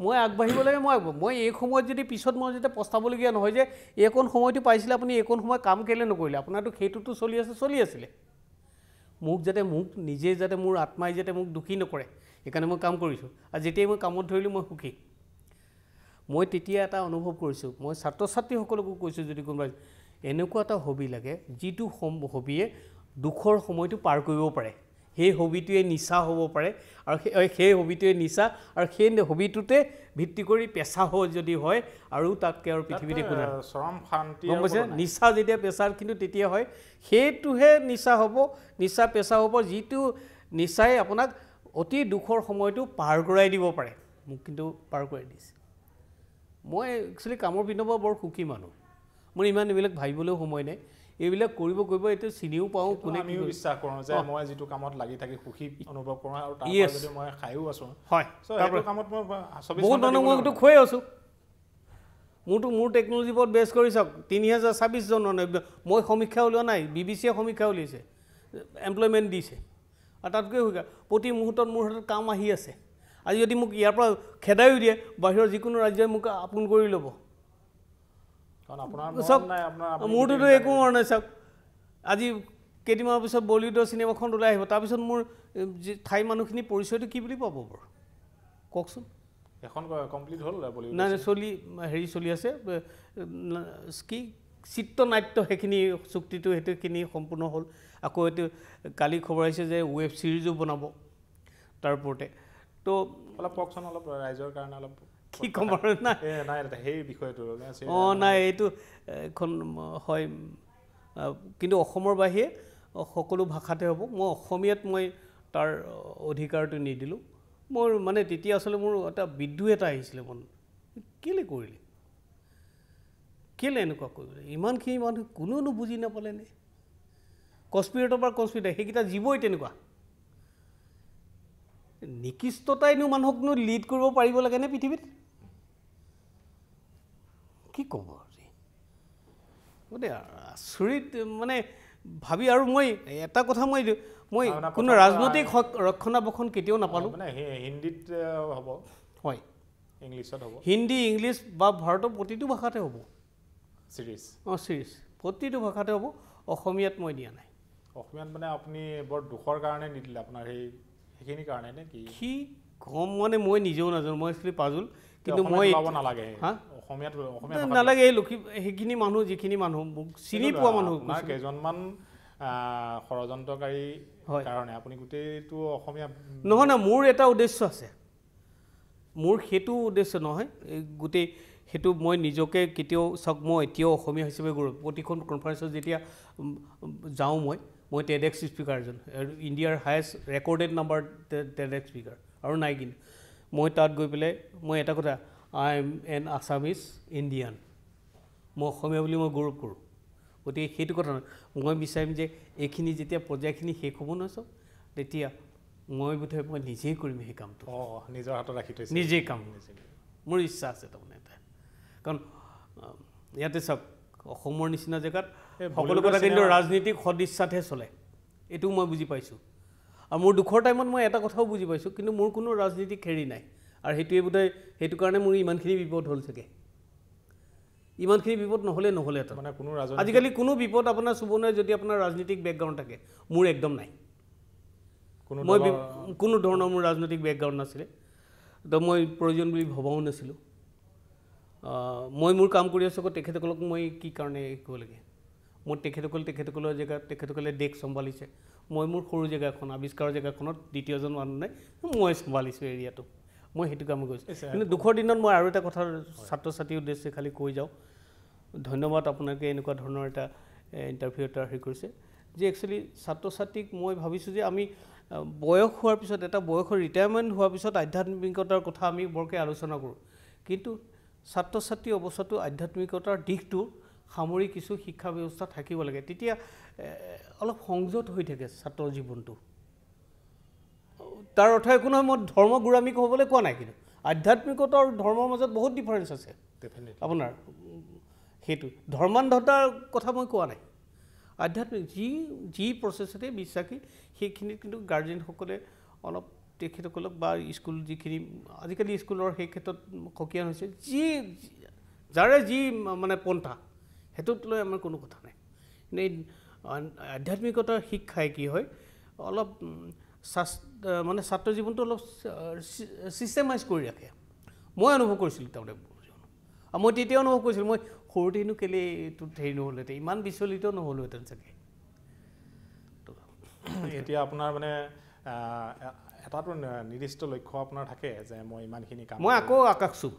মই আগবাঢ়িব লাগে মই মই এই সময়ত যদি পিছত মই যেতিয়া পস্তাবলগীয়া নহয় যে এইকণ সময়টো পাইছিলে আপুনি এইকণ সময় কাম কেলে নকৰিলে আপোনাৰতো সেইটোতো চলি আছে চলি আছিলে মোক যাতে মোক নিজে যাতে মোৰ আত্মাই যাতে মোক দুখী নকৰে সেইকাৰণে মই কাম কৰিছোঁ আৰু যেতিয়াই মই কামত ধৰিলোঁ মই সুখী মই তেতিয়া এটা অনুভৱ কৰিছোঁ মই ছাত্ৰ ছাত্ৰীসকলকো কৈছোঁ যদি কোনোবাই এনেকুৱা এটা হবি লাগে যিটো হবিয়ে দুখৰ সময়টো পাৰ কৰিব পাৰে সেই হবিটোৱে নিচা হ'ব পাৰে আৰু সেই সেই হবিটোৱে নিচা আৰু সেই হবিটোতে ভিত্তি কৰি পেচা হয় যদি হয় আৰু তাতকৈ আৰু পৃথিৱীতে একো চৰম শান্তি গম পাইছে নিচা যেতিয়া পেচা কিন্তু তেতিয়া হয় সেইটোহে নিচা হ'ব নিচা পেচা হ'ব যিটো নিচাই আপোনাক অতি দুখৰ সময়টো পাৰ কৰাই দিব পাৰে মোক কিন্তু পাৰ কৰাই দিছে মই একচুৱেলি কামৰ পিনৰ পৰা বৰ সুখী মানুহ মোৰ ইমান এইবিলাক ভাবিবলৈও সময় নাই এইবিলাক কৰিব কৰিব এইটো চিনিও পাওঁ কোনে আমিও বিশ্বাস কৰোঁ যে মই যিটো কামত লাগি থাকি সুখী অনুভৱ কৰোঁ আৰু মই খায়ো আছোঁ হয় কামত মই বহুত মানুহ মই সেইটো খুৱাই আছোঁ মোৰতো মোৰ টেকন'লজি ওপৰত বেছ কৰি চাওক তিনি হাজাৰ ছাব্বিছজন মই সমীক্ষা উলিওৱা নাই বি বি চিয়ে সমীক্ষা উলিয়াইছে এমপ্লয়মেণ্ট দিছে আৰু তাতকৈ সুখীয়া প্ৰতি মুহূৰ্তত মোৰ হাতত কাম আহি আছে আজি যদি মোক ইয়াৰ পৰা খেদায়ো দিয়ে বাহিৰৰ যিকোনো ৰাজ্যই মোক আপোন কৰি ল'ব মোৰতোতো একো মৰ নাই চাওক আজি কেইদিনমানৰ পিছত বলিউডৰ চিনেমাখন ওলাই আহিব তাৰপিছত মোৰ যি ঠাই মানুহখিনি পৰিচয়টো কি বুলি পাব বাৰু কওকচোন এখন কমপ্লিট হ'ল নাই নাই চলি হেৰি চলি আছে কি চিত্ৰনাট্য সেইখিনি চুক্তিটো সেইটোখিনি সম্পূৰ্ণ হ'ল আকৌ এইটো কালি খবৰ আহিছে যে ৱেব ছিৰিজো বনাব তাৰ ওপৰতে ত' অলপ কওকচোন অলপ ৰাইজৰ কাৰণে অলপ কি ক'ম আৰু নাই নাই সেই বিষয়টো অঁ নাই এইটো এখন হয় কিন্তু অসমৰ বাহিৰে সকলো ভাষাতে হ'ব মই অসমীয়াত মই তাৰ অধিকাৰটো নিদিলোঁ মোৰ মানে তেতিয়া আচলতে মোৰ এটা বিদ্যু এটা আহিছিলে মন কেলৈ কৰিলে কেলৈ এনেকুৱা কৰিলে ইমানখিনি মানুহ কোনোনো বুজি নাপালেনে কস্পিৰেটৰ পৰা কস্পিৰেটাৰ সেইকেইটা জীৱই তেনেকুৱা নিকৃষ্টতাইনো মানুহকনো লিড কৰিব পাৰিব লাগে নে পৃথিৱীত কি ক'ব আজি আচৰিত মানে ভাবি আৰু মই এটা কথা মই মই কোনো ৰাজনৈতিক ৰক্ষণাবেক্ষণ কেতিয়াও নাপালোঁ হিন্দীত হ'ব হয় ইংলিছত হ'ব হিন্দী ইংলিছ বা ভাৰতৰ প্ৰতিটো ভাষাতে হ'ব চিৰিজ অঁ চিৰিজ প্ৰতিটো ভাষাতে হ'ব অসমীয়াত মই দিয়া নাই অসমীয়াত মানে আপুনি বৰ দুখৰ কাৰণে নিদিলে আপোনাৰ সেই সেইখিনি কাৰণে নে কি কি কম মানে মই নিজেও নাজানো মই এক্সুৱেলি পাজুল কিন্তু মই নালাগে হা অসমীয়াত অসমীয়া নালাগে এই লক্ষী সেইখিনি মানুহ যিখিনি মানুহ মোক চিনি পোৱা মানুহ কেইজনমান ষড়যন্ত্ৰকাৰী হয় কাৰণে আপুনি গোটেইটো অসমীয়া নহয় নহয় মোৰ এটা উদ্দেশ্য আছে মোৰ সেইটো উদ্দেশ্য নহয় গোটেই সেইটো মই নিজকে কেতিয়াও চাওক মই এতিয়াও অসমীয়া হিচাপে গৌৰৱ প্ৰতিখন কনফাৰেঞ্চত যেতিয়া যাওঁ মই মই টেডেক্স স্পীকাৰ এজন ইণ্ডিয়াৰ highest recorded number TEDx speaker আৰু নাই কিন্তু মই তাত গৈ পেলাই মই এটা কথা I am an Assamese Indian মই অসমীয়া বুলি মই গৌৰৱ কৰোঁ গতিকে সেইটো কথা নহয় মই বিচাৰিম যে এইখিনি যেতিয়া পৰ্যায়খিনি শেষ হ'ব নহয় চব তেতিয়া মই বোধহয় মই নিজেই কৰিম সেই কামটো অঁ নিজৰ হাতত ৰাখি থৈছোঁ নিজেই কাম মোৰ ইচ্ছা আছে তাৰমানে এটা কাৰণ ইয়াতে চাওক অসমৰ নিচিনা জেগাত সকলো কথা কিন্তু ৰাজনীতিক সদিচ্ছাতহে চলে এইটোও মই বুজি পাইছোঁ আৰু মোৰ দুখৰ টাইমত মই এটা কথাও বুজি পাইছোঁ কিন্তু মোৰ কোনো ৰাজনীতিক হেৰি নাই আৰু সেইটোৱে বোধে সেইটো কাৰণে মোৰ ইমানখিনি বিপদ হ'ল চাগে ইমানখিনি বিপদ নহ'লে নহ'লে এটা মানে কোনো আজিকালি কোনো বিপদ আপোনাৰ চুব নোৱাৰে যদি আপোনাৰ ৰাজনৈতিক বেকগ্ৰাউণ্ড থাকে মোৰ একদম নাই মই কোনো ধৰণৰ মোৰ ৰাজনৈতিক বেকগ্ৰাউণ্ড নাছিলে তো মই প্ৰয়োজন বুলি ভবাও নাছিলোঁ মই মোৰ কাম কৰি আছোঁ আকৌ তেখেতসকলক মই কি কাৰণে কৰিব লাগে মোৰ তেখেতসকল তেখেতসকলৰ জেগাত তেখেতসকলে দেশ চম্ভালিছে মই মোৰ সৰু জেগাখন আৱিষ্কাৰৰ জেগাখনত দ্বিতীয়জন মানুহ নাই মই চম্ভালিছোঁ এৰিয়াটো মই সেইটো কামে গৈছোঁ কিন্তু দুখৰ দিনত মই আৰু এটা কথা ছাত্ৰ ছাত্ৰীৰ উদ্দেশ্যে খালী কৈ যাওঁ ধন্যবাদ আপোনালোকে এনেকুৱা ধৰণৰ এটা ইণ্টাৰভিউ এটা হেৰি কৰিছে যে একচুৱেলি ছাত্ৰ ছাত্ৰীক মই ভাবিছোঁ যে আমি বয়স হোৱাৰ পিছত এটা বয়সৰ ৰিটায়াৰমেণ্ট হোৱাৰ পিছত আধ্যাত্মিকতাৰ কথা আমি বৰকৈ আলোচনা কৰোঁ কিন্তু ছাত্ৰ ছাত্ৰী অৱস্থাটো আধ্যাত্মিকতাৰ দিশটো সামৰি কিছু শিক্ষা ব্যৱস্থা থাকিব লাগে তেতিয়া অলপ সংযত হৈ থাকে ছাত্ৰ জীৱনটো তাৰ অৰ্থ একো নহয় মই ধৰ্ম গোড়ামী হ'বলৈ কোৱা নাই কিন্তু আধ্যাত্মিকতা আৰু ধৰ্মৰ মাজত বহুত ডিফাৰেঞ্চ আছে আপোনাৰ সেইটো ধৰ্মান্ধতাৰ কথা মই কোৱা নাই আধ্যাত্মিক যি যি প্ৰচেছতে বিশ্বাসী সেইখিনিত কিন্তু গাৰ্জেনসকলে অলপ তেখেতসকলক বা স্কুল যিখিনি আজিকালি স্কুলৰ সেই ক্ষেত্ৰত সকীয়ান হৈছে যি যাৰে যি মানে পন্থা সেইটোত লৈ আমাৰ কোনো কথা নাই এই আধ্যাত্মিকতাৰ শিক্ষাই কি হয় অলপ মানে ছাত্ৰ জীৱনটো অলপ ছিষ্টেমাইজ কৰি ৰাখে মই অনুভৱ কৰিছিলোঁ তেওঁলোকে মই তেতিয়া অনুভৱ কৰিছিলোঁ মই সৰুতে হেনো কেলে এইটোত হেৰি নহ'লহেঁতেন ইমান বিচলিত নহ'লোহেঁতেন চাগে তো এতিয়া আপোনাৰ মানে এটাটো নিৰ্দিষ্ট লক্ষ্য আপোনাৰ থাকে যে মই ইমানখিনি কাম মই আকৌ আকাশ চোম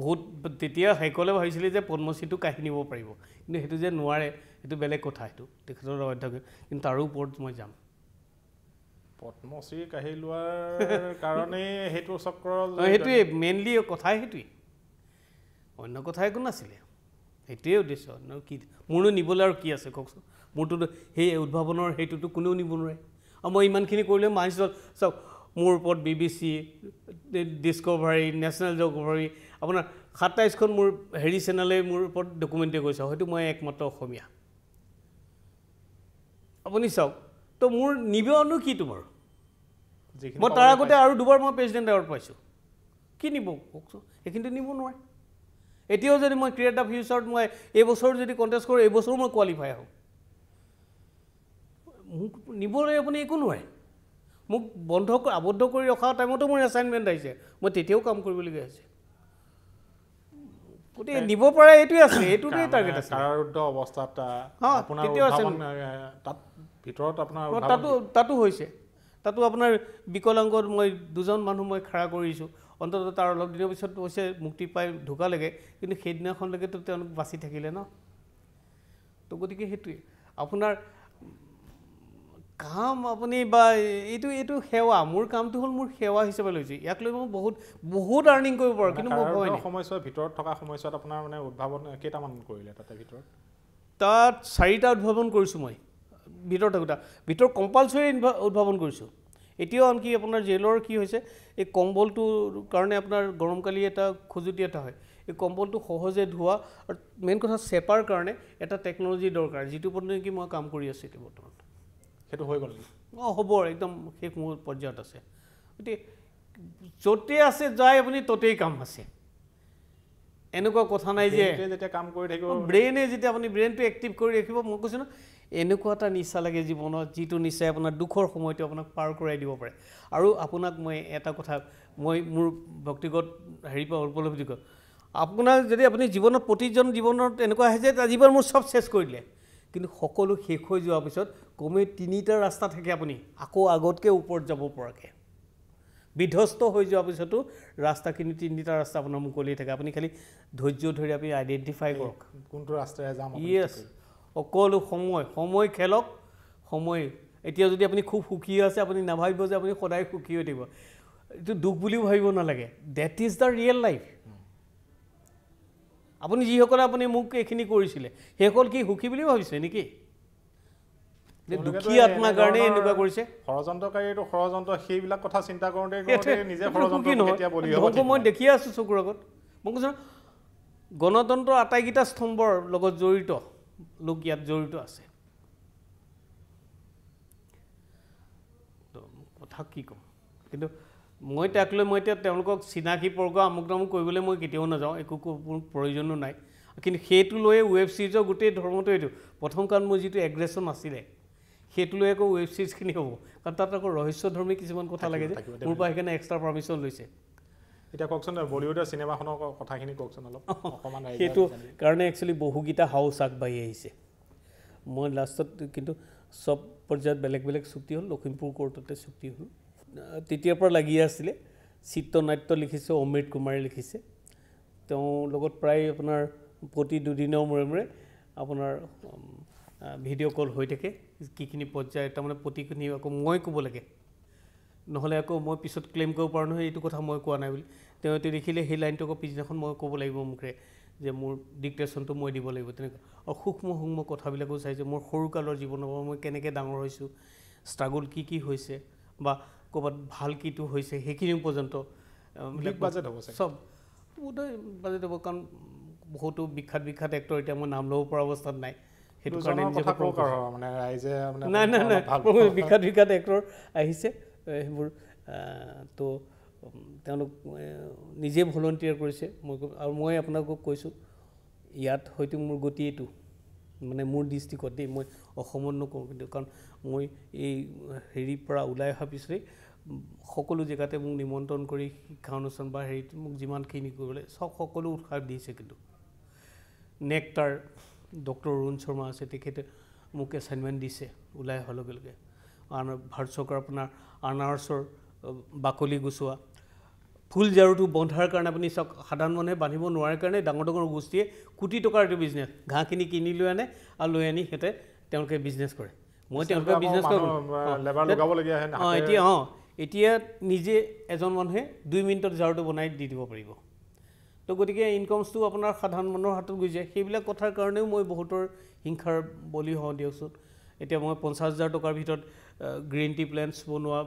বহুত তেতিয়া সেইসকলে ভাবিছিলে যে পদ্মশ্ৰীটো কাঢ়ি নিব পাৰিব কিন্তু সেইটো যে নোৱাৰে সেইটো বেলেগ কথা সেইটো তেখেতৰ অধ্যক্ষ কিন্তু তাৰো ওপৰত মই যাম পদ্মশ্ৰী কাঢ়ি লোৱাৰ কাৰণে সেইটো চক্ৰ সেইটোৱে মেইনলি কথাই সেইটোৱেই অন্য কথা একো নাছিলে সেইটোৱে উদ্দেশ্য অন্য কি মোৰনো নিবলৈ আৰু কি আছে কওকচোন মোৰতো সেই উদ্ভাৱনৰ সেইটোতো কোনেও নিব নোৱাৰে আৰু মই ইমানখিনি কৰিলে মাহিছিলোঁ চাওক মোৰ ওপৰত B B C Discovery National Geographic আপোনাৰ সাতাইছখন মোৰ হেৰি চেনেলে মোৰ ওপৰত ডকুমেণ্টে কৈছে হয়তো মই একমাত্ৰ অসমীয়া আপুনি চাওক তো মোৰ নিবেদনো কি তোমাৰ মই তাৰ আগতে আৰু দুবাৰ মই প্ৰেচিডেণ্ট এৱাৰ্ড পাইছোঁ কি নিব কওকচোন সেইখিনিতো নিব নোৱাৰে এতিয়াও যদি মই ক্ৰিয়েট দ্য ফিউচাৰত মই এইবছৰ যদি কণ্টেষ্ট কৰোঁ এইবছৰো মই কোৱালিফাই হওঁ মোক নিবলৈ আপুনি একো নোৱাৰে মোক বন্ধ আবদ্ধ কৰি ৰখা টাইমতো মোৰ এছাইনমেণ্ট আহিছে মই তেতিয়াও কাম কৰিবলগীয়া হৈছে গোটেই নিব পৰা এইটোৱে তাতো হৈছে তাতো আপোনাৰ বিকলাংগত মই দুজন মানুহ মই খাৰা কৰিছোঁ অন্ততঃ তাৰ অলপ দিনৰ পিছত হৈছে মুক্তি পাই ঢুকালৈকে কিন্তু সেইদিনাখনলৈকেতো তেওঁলোক বাচি থাকিলে ন ত' গতিকে সেইটোৱে আপোনাৰ কাম আপুনি বা এইটো এইটো সেৱা মোৰ কামটো হ'ল মোৰ সেৱা হিচাপে লৈছোঁ ইয়াক লৈ মই বহুত বহুত আৰ্ণিং কৰিব পাৰোঁ কিন্তু মই সময়ছোৱাত ভিতৰত থকা সময়ছোৱাত আপোনাৰ মানে উদ্ভাৱন কেইটামান কৰিলে তাতে ভিতৰত তাত চাৰিটা উদ্ভাৱন কৰিছোঁ মই ভিতৰত থাকোঁতে ভিতৰত কম্পালচৰি উদ্ভাৱন কৰিছোঁ এতিয়াও আনকি আপোনাৰ জেলৰ কি হৈছে এই কম্বলটোৰ কাৰণে আপোনাৰ গৰমকালি এটা খজুতি এটা হয় এই কম্বলটো সহজে ধোৱা আৰু মেইন কথা চেপাৰ কাৰণে এটা টেকন'লজি দৰকাৰ যিটো ওপৰত নেকি মই কাম কৰি আছোঁ এতিয়া বৰ্তমান সেইটো হৈ গ'ল অঁ হ'ব একদম শেষ মোৰ পৰ্যায়ত আছে গতিকে য'তে আছে যায় আপুনি ত'তেই কাম আছে এনেকুৱা কথা নাই যে যেতিয়া কাম কৰি থাকিব ব্ৰেইনে যেতিয়া আপুনি ব্ৰেইনটো এক্টিভ কৰি ৰাখিব মই কৈছোঁ ন এনেকুৱা এটা নিচা লাগে জীৱনত যিটো নিচাই আপোনাৰ দুখৰ সময়টো আপোনাক পাৰ কৰাই দিব পাৰে আৰু আপোনাক মই এটা কথা মই মোৰ ব্যক্তিগত হেৰি পৰা উপলব্ধি কৰোঁ আপোনাক যদি আপুনি জীৱনত প্ৰতিজন জীৱনত এনেকুৱা আহে যে আজিবাৰ মোৰ চব শেষ কৰিলে কিন্তু সকলো শেষ হৈ যোৱাৰ পিছত কমেও তিনিটা ৰাস্তা থাকে আপুনি আকৌ আগতকৈ ওপৰত যাব পৰাকৈ বিধ্বস্ত হৈ যোৱাৰ পিছতো ৰাস্তাখিনি তিনিটা ৰাস্তা আপোনাৰ মুকলি থাকে আপুনি খালী ধৈৰ্য ধৰি আপুনি আইডেণ্টিফাই কৰক কোনটো ৰাস্তাৰে যাম য়েছ সকলো সময় সময় খেলক সময় এতিয়া যদি আপুনি খুব সুখী আছে আপুনি নাভাবিব যে আপুনি সদায় সুখী হৈ থাকিব এইটো দুখ বুলিও ভাবিব নালাগে that is the real life আপুনি যিসকলে আপুনি মোক এইখিনি কৰিছিলে সেইসকল কি সুখী বুলিও ভাবিছে নেকি দুখী আত্মাৰ কাৰণে এনেকুৱা কৰিছে ষড়যন্ত্ৰকাৰীটো ষড়যন্ত্ৰ সেইবিলাক কথা চিন্তা কৰোঁতে মই দেখিয়ে আছোঁ চকুৰ আগত মই কৈছোঁ গণতন্ত্ৰ আটাইকেইটা স্তম্ভৰ লগত জড়িত লোক ইয়াত জড়িত আছে কথা কি ক'ম কিন্তু মই তাক লৈ মই এতিয়া তেওঁলোকক চিনাকি পৰ্গ আমুক তামুক কৰিবলৈ মই কেতিয়াও নাযাওঁ একো প্ৰয়োজনো নাই কিন্তু সেইটো লৈয়ে ৱেব ছিৰিজৰ গোটেই ধৰ্মটো এইটো প্ৰথম কাৰণ মোৰ যিটো এগ্ৰেশ্যন আছিলে সেইটো লৈ আকৌ ৱেব ছিৰিজখিনি হ'ব কাৰণ তাত আকৌ ৰহস্যধৰ্মী কিছুমান কথা লাগে যে মোৰ পৰা সেইকাৰণে এক্সট্ৰা পাৰ্মিশ্যন লৈছে এতিয়া কওকচোন বলিউডৰ চিনেমাখনৰ কথাখিনি কওকচোন অলপ অকণমান সেইটো কাৰণে একচুৱেলি বহুকেইটা হাউচ আগবাঢ়ি আহিছে মই লাষ্টত কিন্তু চব পৰ্যায়ত বেলেগ বেলেগ চুক্তি হ'ল লখিমপুৰ কোৰ্টতে চুক্তি হ'ল তেতিয়াৰ পৰা লাগিয়ে আছিলে চিত্ৰনাট্য লিখিছে অমৃত কুমাৰে লিখিছে তেওঁৰ লগত প্ৰায় আপোনাৰ প্ৰতি দুদিনৰ মূৰে মূৰে আপোনাৰ ভিডিঅ' কল হৈ থাকে কিখিনি পৰ্যায় তাৰমানে প্ৰতিখিনি আকৌ মই ক'ব লাগে নহ'লে আকৌ মই পিছত ক্লেইম কৰিব পাৰোঁ নহয় এইটো কথা মই কোৱা নাই বুলি তেওঁ এইটো দেখিলে সেই লাইনটো আকৌ পিছদিনাখন মই ক'ব লাগিব মুখেৰে যে মোৰ ডিকটেশ্যনটো মই দিব লাগিব তেনেকুৱা আৰু সূক্ষ্ম সূক্ষ্ম কথাবিলাকো চাই যে মোৰ সৰুকালৰ জীৱনৰ পৰা মই কেনেকৈ ডাঙৰ হৈছোঁ ষ্ট্ৰাগল কি কি হৈছে বা ক'ৰবাত ভাল কিটো হৈছে সেইখিনি পৰ্যন্ত বাজেট হ'ব চব বোধহয় বাজেট হ'ব কাৰণ বহুতো বিখ্যাত বিখ্যাত এক্টৰ এতিয়া মই নাম ল'ব পৰা অৱস্থাত নাই বিখ্যাত বিখ্যাত এক্টৰ আহিছে সেইবোৰ তো তেওঁলোক নিজে ভলণ্টিয়াৰ কৰিছে মই আৰু মই আপোনাকো কৈছোঁ ইয়াত হয়তো মোৰ গতি এইটো মানে মোৰ ডিষ্ট্ৰিক্টত দেই মই অসমত নকওঁ কিন্তু কাৰণ মই এই হেৰিৰ পৰা ওলাই অহাৰ পিছতেই সকলো জেগাতে মোক নিমন্ত্ৰণ কৰি শিক্ষানুষ্ঠান বা হেৰিত মোক যিমানখিনি কৰিবলৈ চব সকলো উৎসাহ দিছে কিন্তু নেক্টাৰ ডক্টৰ অৰুণ শৰ্মা আছে তেখেতে মোক এছাইনমেণ্ট দিছে ওলাই অহাৰ লগে লগে ভাৰত চৰকাৰৰ আপোনাৰ আনাৰসৰ বাকলি গুচোৱা ফুল ঝাৰুটো বন্ধাৰ কাৰণে আপুনি চাওক সাধাৰণ মানুহে বান্ধিব নোৱাৰাৰ কাৰণে ডাঙৰ ডাঙৰ গোষ্ঠীয়ে কোটি টকাৰ এইটো বিজনেছ ঘাঁহখিনি কিনি লৈ আনে আৰু লৈ আনি সিহঁতে তেওঁলোকে বিজনেছ কৰে মই তেওঁলোকে বিজনেছ কৰোঁ অঁ এতিয়া অঁ এতিয়া নিজে এজন মানুহে দুই মিনিটত ঝাৰুটো বনাই দি দিব পাৰিব তো গতিকে ইনকমছটো আপোনাৰ সাধাৰণ মানুহৰ হাতত গুচি যায় সেইবিলাক কথাৰ কাৰণেও মই বহুতৰ হিংসাৰ বলি হওঁ দিয়কচোন এতিয়া মই পঞ্চাছ হাজাৰ টকাৰ ভিতৰত গ্ৰীণ টি প্লেণ্টছ বনোৱা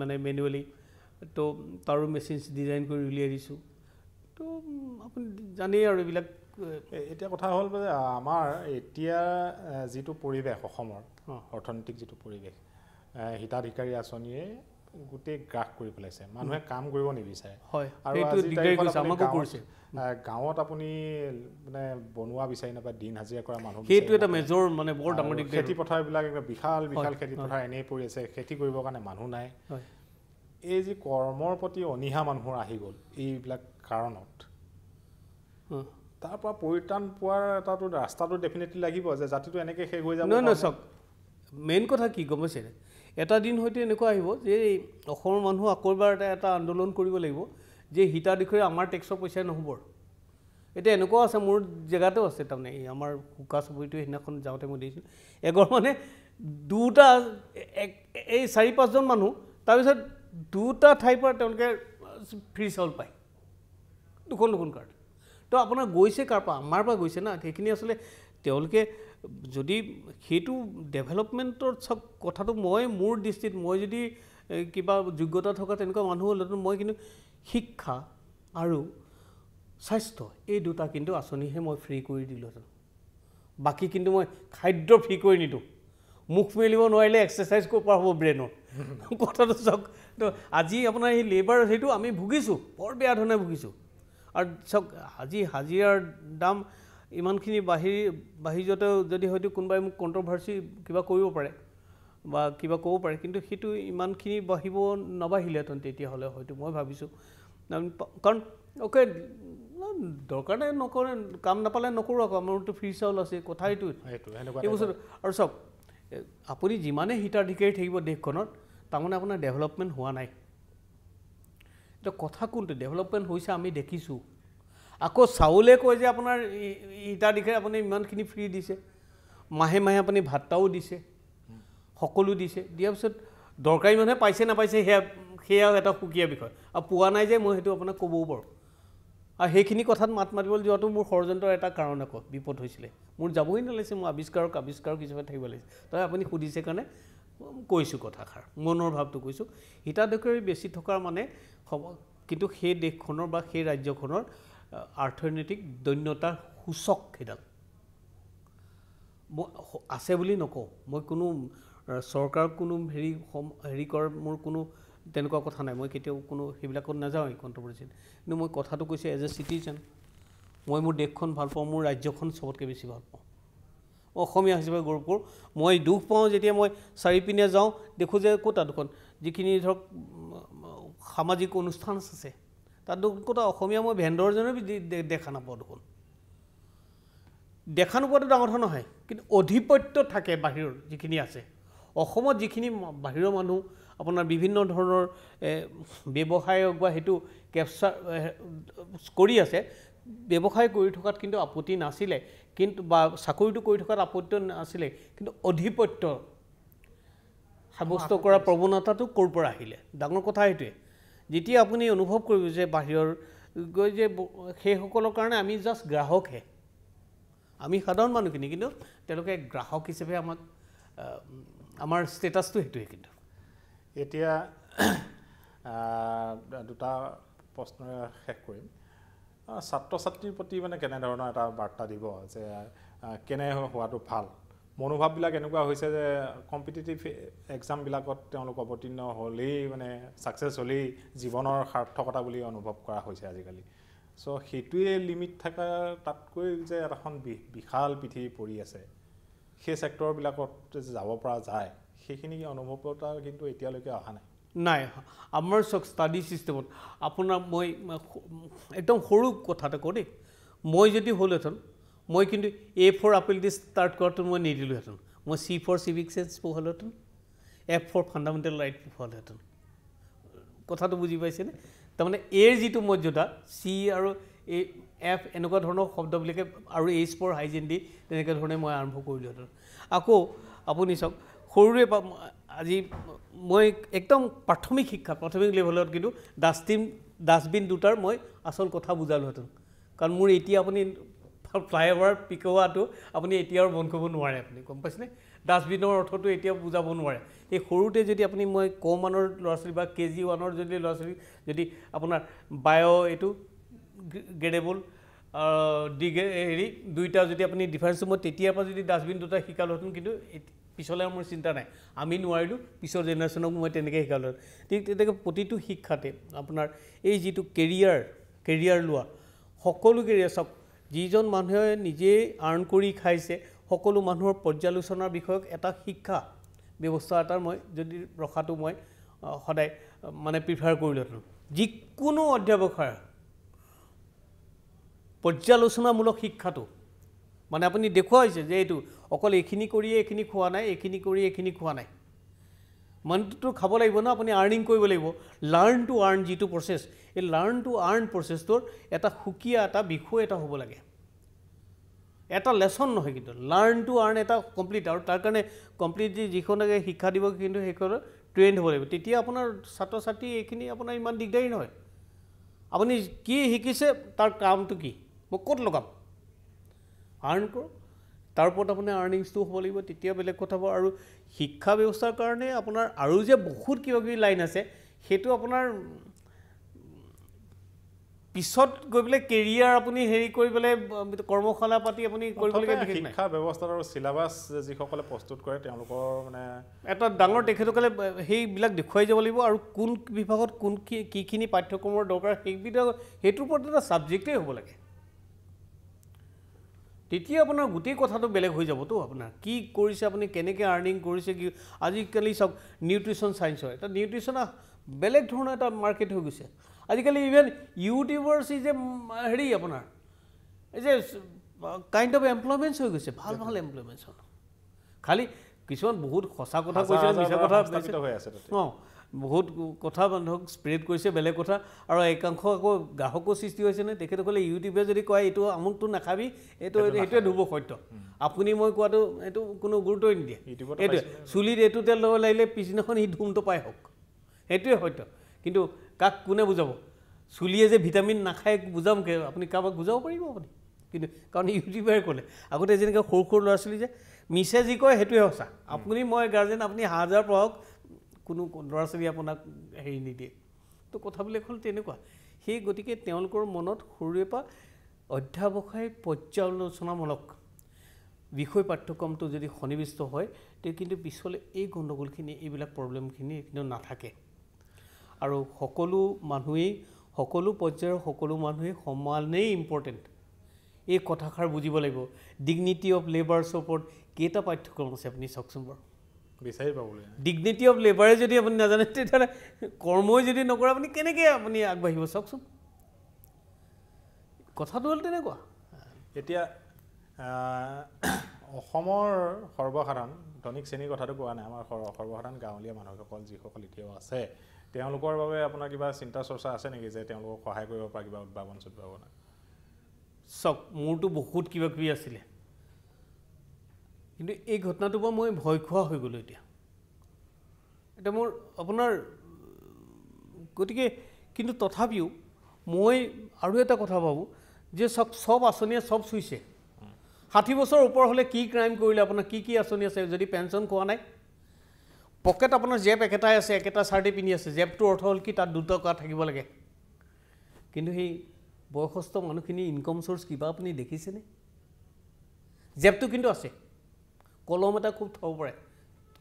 মানে মেনুৱেলি তো তাৰো মেচিনছ ডিজাইন কৰি উলিয়াই দিছোঁ তো আপুনি জানেই আৰু এইবিলাক এতিয়া কথা হ'ল যে আমাৰ এতিয়া যিটো পৰিৱেশ অসমৰ অৰ্থনৈতিক যিটো পৰিৱেশ হিতাধিকাৰী আঁচনিয়ে গোটেই গ্ৰাস কৰি পেলাইছে মানুহে কাম কৰিব নিবিচাৰে গাঁৱত আপুনি মানে বনোৱা বিচাৰি নাপায় দিন হাজিৰা কৰা মানুহ সেইটো এটা মেজৰ মানে বৰ ডাঙৰ খেতি পথাৰবিলাক বিশাল বিশাল খেতি পথাৰ এনেই পৰি আছে খেতি কৰিবৰ কাৰণে মানুহ নাই এই যি কৰ্মৰ প্ৰতি অনীহা মানুহৰ আহি গ'ল এইবিলাক কাৰণত তাৰ পৰা পৰিত্ৰাণ পোৱাৰ এটাতো ৰাস্তাটো ডেফিনেটলি লাগিব যে জাতিটো এনেকৈ শেষ হৈ যাব নহয় নহয় চাওক মেইন কথা কি গম পাইছেনে এটা দিন হয়তো এনেকুৱা আহিব যে অসমৰ মানুহ আকৌ এবাৰ এটা এটা আন্দোলন কৰিব লাগিব যে হিতাধিকাৰী আমাৰ টেক্সৰ পইচাই নহ'বৰ এতিয়া এনেকুৱাও আছে মোৰ জেগাতেও আছে তাৰমানে এই আমাৰ শুকা চুবুৰীটো সেইদিনাখন যাওঁতে মই দিছিলোঁ এঘৰ মানে দুটা এক এই চাৰি পাঁচজন মানুহ তাৰপিছত দুটা ঠাইৰ পৰা তেওঁলোকে ফ্ৰী চাউল পায় দুখন দুখন কাৰণ তো আপোনাৰ গৈছে কাৰ পৰা আমাৰ পৰা গৈছে না সেইখিনি আচলতে তেওঁলোকে যদি সেইটো ডেভেলপমেণ্টৰ চব কথাটো মই মোৰ দৃষ্টিত মই যদি কিবা যোগ্যতা থকা তেনেকুৱা মানুহ হ'লেতো মই কিন্তু শিক্ষা আৰু স্বাস্থ্য এই দুটা কিন্তু আঁচনিহে মই ফ্ৰী কৰি দিলোঁহেঁতেন বাকী কিন্তু মই খাদ্য ফ্ৰী কৰি নিদিওঁ মুখ মেলিব নোৱাৰিলে এক্সাৰচাইজ কৰিব পৰা হ'ব ব্ৰেইনত কথাটো চাওক তো আজি আপোনাৰ সেই লেবাৰ সেইটো আমি ভুগিছোঁ বৰ বেয়া ধৰণে ভুগিছোঁ আৰু চাওক আজি হাজিৰাৰ দাম ইমানখিনি বাহিৰ বাহিৰতে যদি হয়তো কোনোবাই মোক কণ্ট্ৰভাৰ্চি কিবা কৰিব পাৰে বা কিবা ক'ব পাৰে কিন্তু সেইটো ইমানখিনি বাঢ়িব নাবাঢ়িলেহেঁতেন তেতিয়াহ'লে হয়তো মই ভাবিছোঁ কাৰণ অ'কে দৰকাৰ নাই নকৰে কাম নাপালে নকৰোঁ আকৌ আমাৰতো ফ্ৰী চাউল আছে কথা এইটো এই বস্তুটো আৰু চাওক আপুনি যিমানেই হিতাধিকাৰী থাকিব দেশখনত তাৰমানে আপোনাৰ ডেভেলপমেণ্ট হোৱা নাই এতিয়া কথা কোনটো ডেভেলপমেণ্ট হৈছে আমি দেখিছোঁ আকৌ চাউলে কয় যে আপোনাৰ ইটা দিশে আপুনি ইমানখিনি ফ্ৰী দিছে মাহে মাহে আপুনি ভাত্তাও দিছে সকলো দিছে দিয়াৰ পিছত দৰকাৰী মানুহে পাইছে নাপাইছে সেয়া সেয়াও এটা সুকীয়া বিষয় আৰু পোৱা নাই যে মই সেইটো আপোনাক ক'বও পাৰোঁ আৰু সেইখিনি কথাত মাত মাতিবলৈ যোৱাটো মোৰ ষড়যন্ত্ৰৰ এটা কাৰণ আকৌ বিপদ হৈছিলে মোৰ যাবই নালাগিছে মোৰ আৱিষ্কাৰক আৱিষ্কাৰক হিচাপে থাকিব লাগিছে তাই আপুনি সুধিছে কাৰণে কৈছোঁ কথাষাৰ মনৰ ভাৱটো কৈছোঁ হিতাধিকাৰী বেছি থকাৰ মানে কিন্তু সেই দেশখনৰ বা সেই ৰাজ্যখনৰ অৰ্থনৈতিক দৈন্যতাৰ সূচক সেইডাল মই আছে বুলি নকওঁ মই কোনো চৰকাৰক কোনো হেৰি সম হেৰি কৰাৰ মোৰ কোনো তেনেকুৱা কথা নাই মই কেতিয়াও কোনো সেইবিলাকত নাযাওঁৱেই কণ্ট্ৰভাৰ্চিত কিন্তু মই কথাটো কৈছোঁ এজ এ চিটিজেন মই মোৰ দেশখন ভাল পাওঁ মোৰ ৰাজ্যখন চবতকৈ বেছি ভাল পাওঁ মই অসমীয়া হিচাপে গৌৰৱ কৰোঁ মই দুখ পাওঁ যেতিয়া মই চাৰিপিনে যাওঁ দেখোঁ যে ক'তা দুখন যিখিনি ধৰক সামাজিক অনুষ্ঠান আছে তাত দেখোন কোটা অসমীয়া মই ভেণ্ডৰজনে দেখা নাপাওঁ দেখোন দেখা নোপোৱাটো ডাঙৰ কথা নহয় কিন্তু আধিপত্য থাকে বাহিৰৰ যিখিনি আছে অসমত যিখিনি বাহিৰৰ মানুহ আপোনাৰ বিভিন্ন ধৰণৰ ব্যৱসায় বা সেইটো কেপচাৰ কৰি আছে ব্যৱসায় কৰি থকাত কিন্তু আপত্তি নাছিলে কিন্তু বা চাকৰিটো কৰি থকাত আপত্তি নাছিলে কিন্তু আধিপত্য সাব্যস্ত কৰা প্ৰৱণতাটো ক'ৰ পৰা আহিলে ডাঙৰ কথা সেইটোৱে যেতিয়া আপুনি অনুভৱ কৰিব যে বাহিৰৰ গৈ যে সেইসকলৰ কাৰণে আমি জাষ্ট গ্ৰাহকহে আমি সাধাৰণ মানুহখিনি কিন্তু তেওঁলোকে গ্ৰাহক হিচাপে আমাক আমাৰ ষ্টেটাছটো সেইটোৱে কিন্তু এতিয়া দুটা প্ৰশ্ন শেষ কৰিম ছাত্ৰ ছাত্ৰীৰ প্ৰতি মানে কেনেধৰণৰ এটা বাৰ্তা দিব যে কেনে হোৱাটো ভাল মনোভাৱবিলাক এনেকুৱা হৈছে যে কম্পিটিটিভ এক্সামবিলাকত তেওঁলোক অৱতীৰ্ণ হ'লেই মানে ছাকচেছ হ'লেই জীৱনৰ সাৰ্থকতা বুলি অনুভৱ কৰা হৈছে আজিকালি চ' সেইটোৱে লিমিট থকা তাতকৈ যে এখন বিশাল পৃথিৱী পৰি আছে সেই ছেক্টৰবিলাকত যাব পৰা যায় সেইখিনি অনুভৱতা কিন্তু এতিয়ালৈকে অহা নাই নাই আমাৰ চব ষ্টাডি ছিষ্টেমত আপোনাৰ মই একদম সৰু কথা এটা কওঁ দেই মই যদি হ'লহেঁতেন মই কিন্তু A for apple D start কৰাটো মই নিদিলোঁহেঁতেন মই চি ফৰ চিভিক চেঞ্চ পঢ়ালোহেঁতেন এফ ফৰ ফাণ্ডামেণ্টেল ৰাইট পঢ়ালোহেঁতেন কথাটো বুজি পাইছেনে তাৰমানে এৰ যিটো মৰ্যাদা চি আৰু এই এফ এনেকুৱা ধৰণৰ শব্দবিলাকে আৰু এইচ ফৰ হাইজেন দি তেনেকুৱা ধৰণে মই আৰম্ভ কৰিলোঁহেঁতেন আকৌ আপুনি চাওক সৰুৰে পৰা আজি মই একদম প্ৰাথমিক শিক্ষা প্ৰাথমিক লেভেলত কিন্তু ডাষ্টবিন ডাষ্টবিন দুটাৰ মই আচল কথা বুজালোহেঁতেন কাৰণ মোৰ এতিয়া আপুনি আৰু ফ্লাইঅভাৰ পিকোৱাটো আপুনি এতিয়াও বন্ধ কৰিব নোৱাৰে আপুনি গম পাইছেনে ডাষ্টবিনৰ অৰ্থটো এতিয়াও বুজাব নোৱাৰে সেই সৰুতে যদি আপুনি মই ক মানৰ ল'ৰা ছোৱালী বা কে জি ওৱানৰ যদি ল'ৰা ছোৱালী যদি আপোনাৰ বায়' এইটো গ্ৰেডেবল ডিগে হেৰি দুইটা যদি আপুনি ডিফাৰেঞ্চটো মই তেতিয়াৰ পৰা যদি ডাষ্টবিন দুটা শিকালোহেঁতেন কিন্তু পিছলৈ মোৰ চিন্তা নাই আমি নোৱাৰিলোঁ পিছৰ জেনেৰেশ্যনক মই তেনেকৈ শিকালোহেঁতেন ঠিক তেনেকৈ প্ৰতিটো শিক্ষাতে আপোনাৰ এই যিটো কেৰিয়াৰ কেৰিয়াৰ লোৱা সকলো কেৰিয়াৰ চব যিজন মানুহে নিজেই আৰ্ণ কৰি খাইছে সকলো মানুহৰ পৰ্যালোচনাৰ বিষয়ক এটা শিক্ষা ব্যৱস্থা এটাৰ মই যদি ৰখাটো মই সদায় মানে প্ৰিফাৰ কৰি লৈ কৰিলোঁহেঁতেন যিকোনো অধ্যৱসায় পৰ্যালোচনামূলক শিক্ষাটো মানে আপুনি দেখুৱাইছে যে এইটো অকল এইখিনি কৰিয়ে এইখিনি খোৱা নাই এইখিনি কৰি এইখিনি খোৱা নাই মানিটো খাব লাগিব ন আপুনি আৰ্ণিং কৰিব লাগিব লাৰ্ণ টু আৰ্ণ যিটো প্ৰচেছ এই লাৰ্ণ টু আৰ্ণ প্ৰচেছটোৰ এটা সুকীয়া এটা বিষয় এটা হ'ব লাগে এটা লেচন নহয় কিন্তু লাৰ্ণ টু আৰ্ণ এটা কমপ্লিট আৰু তাৰ কাৰণে কমপ্লিট যিখনে শিক্ষা দিব কিন্তু সেইখনৰ ট্ৰেইণ্ড হ'ব লাগিব তেতিয়া আপোনাৰ ছাত্ৰ ছাত্ৰী এইখিনি আপোনাৰ ইমান দিগদাৰী নহয় আপুনি কি শিকিছে তাৰ কামটো কি মই ক'ত লগাম আৰ্ণ কৰোঁ তাৰ ওপৰত আপুনি আৰ্নিংছটো হ'ব লাগিব তেতিয়া বেলেগ কথা হ'ব আৰু শিক্ষা ব্যৱস্থাৰ কাৰণে আপোনাৰ আৰু যে বহুত কিবা কিবি লাইন আছে সেইটো আপোনাৰ পিছত গৈ পেলাই কেৰিয়াৰ আপুনি হেৰি কৰি পেলাই কৰ্মশালা পাতি আপুনি কৰিবলগীয়া শিক্ষা ব্যৱস্থাত আৰু চিলেবাছ যিসকলে প্ৰস্তুত কৰে তেওঁলোকৰ মানে এটা ডাঙৰ তেখেতসকলে সেইবিলাক দেখুৱাই যাব লাগিব আৰু কোন বিভাগত কোন কি কিখিনি পাঠ্যক্ৰমৰ দৰকাৰ সেইবিধ সেইটোৰ ওপৰত এটা ছাবজেক্টেই হ'ব লাগে তেতিয়া আপোনাৰ গোটেই কথাটো বেলেগ হৈ যাবতো আপোনাৰ কি কৰিছে আপুনি কেনেকৈ আৰ্নিং কৰিছে কি আজিকালি চাওক নিউট্ৰিশ্যন চায়েন্স হয় এটা নিউট্ৰিশ্যন বেলেগ ধৰণৰ এটা মাৰ্কেট হৈ গৈছে আজিকালি ইভেন ইউটিউবাৰ্ছ ইজ এ হেৰি আপোনাৰ এই যে কাইণ্ড অফ এমপ্লয়মেণ্টছ হৈ গৈছে ভাল ভাল এমপ্লয়মেণ্টছ খালী কিছুমান বহুত সঁচা কথা কৈছে মিছা কথা হৈ আছে অঁ বহুত কথা মানুহক স্প্ৰেড কৰিছে বেলেগ কথা আৰু একাংশ আকৌ গ্ৰাহকো সৃষ্টি হৈছেনে তেখেতসকলে ইউটিউবে যদি কয় এইটো আমুকটো নাখাবি এইটো সেইটোৱে ধুব সত্য আপুনি মই কোৱাটো এইটো কোনো গুৰুত্বই নিদিয়ে এইটোৱে চুলিত এইটো তেল ল'ব লাগিলে পিছদিনাখন সি ধুমটো পাই হওক সেইটোৱে সত্য কিন্তু কাক কোনে বুজাব চুলিয়ে যে ভিটামিন নাখায় বুজামগৈ আপুনি কাৰোবাক বুজাব পাৰিব আপুনি কিন্তু কাৰণ ইউটিউবাৰে ক'লে আগতে যেনেকৈ সৰু সৰু ল'ৰা ছোৱালী যে মিছে যি কয় সেইটোৱে সঁচা আপুনি মই গাৰ্জেন আপুনি হাজাৰ পঢ়াওক কোনো ল'ৰা ছোৱালীয়ে আপোনাক হেৰি নিদিয়ে তো কথাবিলাক হ'ল তেনেকুৱা সেই গতিকে তেওঁলোকৰ মনত সৰুৰে পৰা অধ্যাৱসায় পৰ্যালোচনামূলক বিষয় পাঠ্যক্ৰমটো যদি সন্নিৱিষ্ট হয় তে কিন্তু পিছলৈ এই গণ্ডগোলখিনি এইবিলাক প্ৰব্লেমখিনি কিন্তু নাথাকে আৰু সকলো মানুহেই সকলো পৰ্যায়ৰ সকলো মানুহেই সমানেই ইম্পৰ্টেণ্ট এই কথাষাৰ বুজিব লাগিব ডিগনিটি অফ লেবাৰছৰ ওপৰত কেইটা পাঠ্যক্ৰম আছে আপুনি চাওকচোন বাৰু বিচাৰি পাব ডিগনিটি অফ লেবাৰে যদি আপুনি নাজানে তেতিয়াহ'লে কৰ্মই যদি নকৰে আপুনি কেনেকৈ আপুনি আগবাঢ়িব চাওকচোন কথাটো হ'ল তেনেকুৱা এতিয়া অসমৰ সৰ্বসাধাৰণ ধনিক শ্ৰেণীৰ কথাটো কোৱা নাই আমাৰ সৰ্বসাধাৰণ গাঁৱলীয়া মানুহসকল যিসকল এতিয়াও আছে তেওঁলোকৰ বাবে আপোনাৰ কিবা চিন্তা চৰ্চা আছে নেকি যে তেওঁলোকক সহায় কৰিব পৰা কিবা উদ্ভাৱন চাওক মোৰতো বহুত কিবা কিবি আছিলে কিন্তু এই ঘটনাটো পৰা মই ভয় খোৱা হৈ গ'লোঁ এতিয়া এতিয়া মোৰ আপোনাৰ গতিকে কিন্তু তথাপিও মই আৰু এটা কথা ভাবোঁ যে চব চব আঁচনিয়ে চব চুইছে ষাঠি বছৰ ওপৰ হ'লে কি ক্ৰাইম কৰিলে আপোনাৰ কি কি আঁচনি আছে যদি পেঞ্চন খোৱা নাই পকেট আপোনাৰ জেপ একেটাই আছে একেটা চাৰ্টি পিন্ধি আছে জেপটোৰ অৰ্থ হ'ল কি তাত দুটকা থাকিব লাগে কিন্তু সেই বয়সস্থ মানুহখিনি ইনকম চ'ৰ্চ কিবা আপুনি দেখিছেনে জেপটো কিন্তু আছে কলম এটা খুব থ'ব পাৰে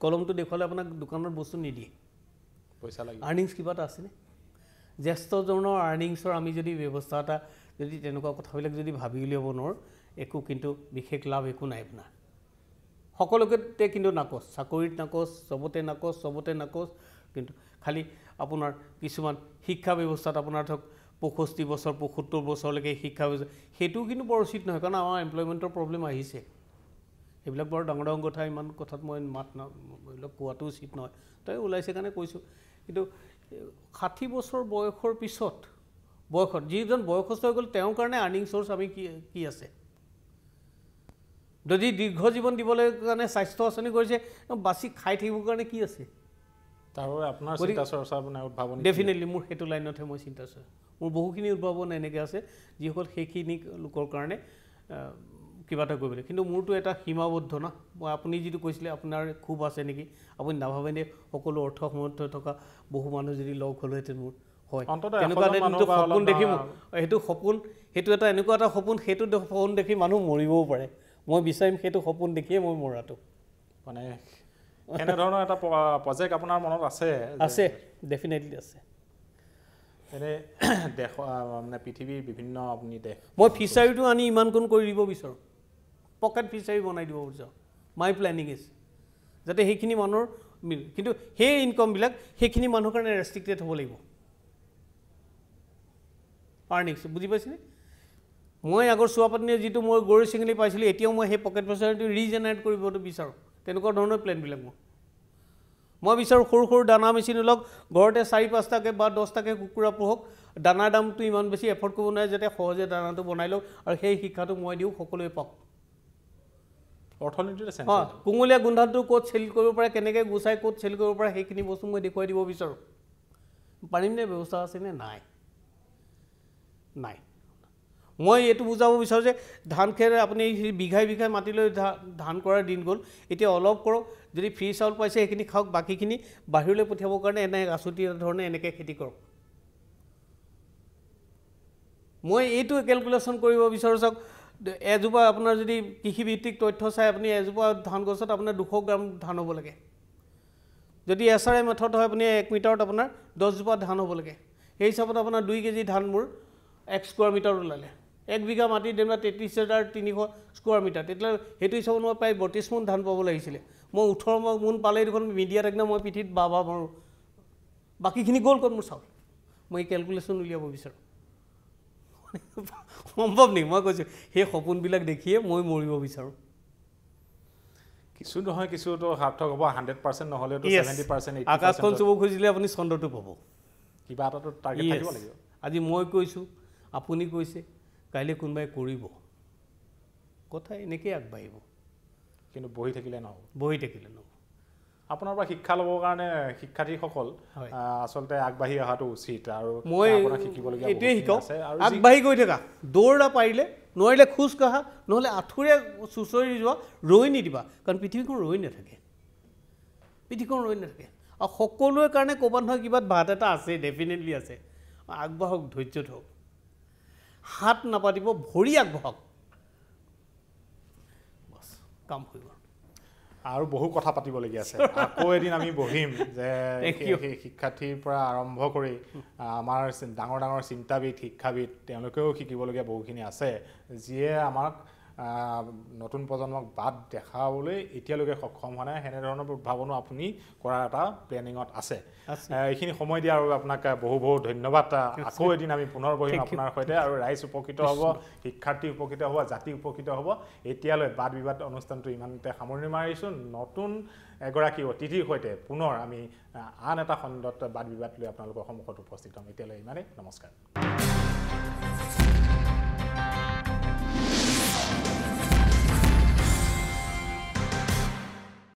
কলমটো দেখুৱালে আপোনাক দোকানত বস্তু নিদিয়ে পইচা লাগে আৰ্নিংছ কিবা এটা আছেনে জ্যেষ্ঠজনৰ আৰ্নিংছৰ আমি যদি ব্যৱস্থা এটা যদি তেনেকুৱা কথাবিলাক যদি ভাবি উলিয়াব নোৱাৰোঁ একো কিন্তু বিশেষ লাভ একো নাই আপোনাৰ সকলোকে কিন্তু নাকচ চাকৰিত নাকচ চবতে নাকচ চবতে নাকচ কিন্তু খালি আপোনাৰ কিছুমান শিক্ষা ব্যৱস্থাত আপোনাৰ ধৰক পয়ষষ্ঠি বছৰ পয়সত্তৰ বছৰলৈকে শিক্ষা ব্যৱস্থা সেইটোও কিন্তু বৰ উচিত নহয় কাৰণ আমাৰ এমপ্লয়মেণ্টৰ প্ৰব্লেম আহিছে এইবিলাক বৰ ডাঙৰ ডাঙৰ কথা ইমান কথাত মই মাত এইবিলাক কোৱাটো উচিত নহয় তাই ওলাইছে কাৰণে কৈছোঁ কিন্তু ষাঠি বছৰ বয়সৰ পিছত বয়সত যিজন বয়সস্থ হৈ গ'ল তেওঁৰ কাৰণে আৰ্ণিং চ'ৰ্চ আমি কি কি আছে যদি দীৰ্ঘ জীৱন দিবলৈ কাৰণে স্বাস্থ্য আঁচনি কৰিছে বাচি খাই থাকিবৰ কাৰণে কি আছে আপোনাৰ উদ্ভাৱন ডেফিনেটলি মোৰ সেইটো লাইনতহে মই চিন্তা চৰ্চা মোৰ বহুখিনি উদ্ভাৱন এনেকৈ আছে যিসকল সেইখিনি লোকৰ কাৰণে কিবা এটা কৰিবলৈ কিন্তু মোৰতো এটা সীমাবদ্ধ না মই আপুনি যিটো কৈছিলে আপোনাৰ খুব আছে নেকি আপুনি নাভাবে নে সকলো অৰ্থ সমৰ্থ থকা বহু মানুহ যদি লগ হ'লহেঁতেন মোৰ হয় সপোন দেখি সেইটো সপোন সেইটো এটা এনেকুৱা এটা সপোন সেইটো সপোন দেখি মানুহ মৰিবও পাৰে মই বিচাৰিম সেইটো সপোন দেখিয়ে মই মৰাটো মানে এনেধৰণৰ এটা প্ৰজেক্ট আপোনাৰ মনত আছে আছে ডেফিনেটলি আছে এনে দেশ মানে পৃথিৱীৰ বিভিন্ন আপুনি দেশ মই ফিচাৰীটো আনি ইমানকণ কৰি দিব বিচাৰোঁ পকেট ফিচাৰী বনাই দিব বুজি মাই প্লেনিং ইজ যাতে সেইখিনি মানুহৰ কিন্তু সেই ইনকমবিলাক সেইখিনি মানুহৰ কাৰণে ৰেষ্ট্ৰিক্টেড হ'ব লাগিব পাৰ পাৰ্নিংছ বুজি পাইছেনে মই আগৰ চুৱাপাতনিয়ে যিটো মই গৰৈ চিঙিলি পাইছিলোঁ এতিয়াও মই সেই পকেট ফিচাৰীটো ৰিজেনেৰেট কৰিবটো বিচাৰোঁ তেনেকুৱা ধৰণৰ প্লেনবিলাক মোৰ মই বিচাৰোঁ সৰু সৰু দানা মেচিন ওলাওক ঘৰতে চাৰি পাঁচটাকৈ বা দহটাকৈ কুকুৰা পোহক দানাৰ দামটো ইমান বেছি এফৰ্ড কৰিব নোৱাৰে যাতে সহজে দানাটো বনাই লওক আৰু সেই শিক্ষাটো মই দিওঁ সকলোৱে পাওক অৰ্থনীতিৰ চেঞ্চ হয় কোমলীয়া গোন্ধানটো ক'ত চেল কৰিব পাৰে কেনেকৈ গুচাই ক'ত চেল কৰিব পাৰে সেইখিনি বস্তু মই দেখুৱাই দিব বিচাৰোঁ পাৰিমনে ব্যৱস্থা আছেনে নাই নাই মই এইটো বুজাব বিচাৰোঁ যে ধান খেৰ আপুনি বিঘাই বিঘাই মাটি লৈ ধান কৰাৰ দিন গ'ল এতিয়া অলপ কৰক যদি ফ্ৰী চাউল পাইছে সেইখিনি খাওক বাকীখিনি বাহিৰলৈ পঠিয়াবৰ কাৰণে এনে আচুতীয়া ধৰণে এনেকৈ খেতি কৰক মই এইটো কেলকুলেশ্যন কৰিব বিচাৰোঁ চাওক এজোপা আপোনাৰ যদি কৃষিভিত্তিক তথ্য চাই আপুনি এজোপা ধান গছত আপোনাৰ দুশ গ্ৰাম ধান হ'ব লাগে যদি এছ আৰ এ মেথড হয় আপুনি এক মিটাৰত আপোনাৰ দহজোপা ধান হ'ব লাগে সেই হিচাপত আপোনাৰ দুই কেজি ধান মোৰ এক স্কুৱাৰ মিটাৰত ওলালে এক বিঘা মাটি যেনিবা তেত্ৰিছ হাজাৰ তিনিশ স্কুৱাৰ মিটাৰ তেতিয়া সেইটো হিচাপত মই প্ৰায় বত্ৰিছ মোন ধান পাব লাগিছিলে মই ওঠৰ মোন পালেই দেখোন মিডিয়া একদম মই পিঠিত বা বাহ মাৰোঁ বাকীখিনি গ'ল ক'ত মোৰ চাউল মই কেলকুলেশ্যন উলিয়াব বিচাৰোঁ সম্ভৱ নেকি মই কৈছোঁ সেই সপোনবিলাক দেখিয়ে মই মৰিব বিচাৰোঁ কিছু নহয় কিছুতো সাৰ্থক হ'ব হাণ্ড্ৰেড পাৰ্চেণ্ট নহ'লেতো চেভেণ্টি পাৰ্চেণ্ট আকাশখন চুব খুজিলে আপুনি চন্দ্ৰটো পাব কিবা এটাতো টাৰ্গেট থাকিব লাগিব আজি মই কৈছোঁ আপুনি কৈছে কাইলৈ কোনোবাই কৰিব কথা এনেকৈয়ে আগবাঢ়িব কিন্তু বহি থাকিলে নহ'ব বহি থাকিলে নহ'ব আপোনাৰ পৰা শিক্ষা ল'বৰ কাৰণে শিক্ষাৰ্থীসকল আচলতে আগবাঢ়ি অহাটো উচিত আৰু মই এইটোৱে শিকাওঁ আগবাঢ়ি গৈ থাকা দৌৰা পাৰিলে নোৱাৰিলে খোজ কাঢ়া নহ'লে আঁঠুৰে চুচৰি যোৱা ৰৈ নিদিবা কাৰণ পৃথিৱীখন ৰৈ নাথাকে পৃথিৱীখন ৰৈ নাথাকে আৰু সকলোৰে কাৰণে ক'ৰবাত নহয় কিবা ভাত এটা আছে ডেফিনেটলি আছে আগবাঢ়ক ধৈৰ্য ধৰক হাত নাপাতিব ভৰি আগবাঢ়ক বছ কাম কৰিব আৰু বহু কথা পাতিবলগীয়া আছে আকৌ এদিন আমি বহিম যে শিক্ষাৰ্থীৰ পৰা আৰম্ভ কৰি আমাৰ ডাঙৰ ডাঙৰ চিন্তাবিদ শিক্ষাবিদ তেওঁলোকেও শিকিবলগীয়া বহুখিনি আছে যিয়ে আমাক নতুন প্ৰজন্মক বাট দেখাবলৈ এতিয়ালৈকে সক্ষম হোৱা নাই সেনেধৰণৰ উদ্ভাৱনো আপুনি কৰাৰ এটা প্লেনিঙত আছে এইখিনি সময় দিয়াৰ বাবে আপোনাক বহু বহু ধন্যবাদ আকৌ এদিন আমি পুনৰ বহিম আপোনাৰ সৈতে আৰু ৰাইজ উপকৃত হ'ব শিক্ষাৰ্থী উপকৃত হ'ব জাতি উপকৃত হ'ব এতিয়ালৈ বাদ বিবাদ অনুষ্ঠানটো ইমানতে সামৰণি মাৰিছোঁ নতুন এগৰাকী অতিথিৰ সৈতে পুনৰ আমি আন এটা খণ্ডত বাদ বিবাদ লৈ আপোনালোকৰ সন্মুখত উপস্থিত হ'ম এতিয়ালৈ ইমানেই নমস্কাৰ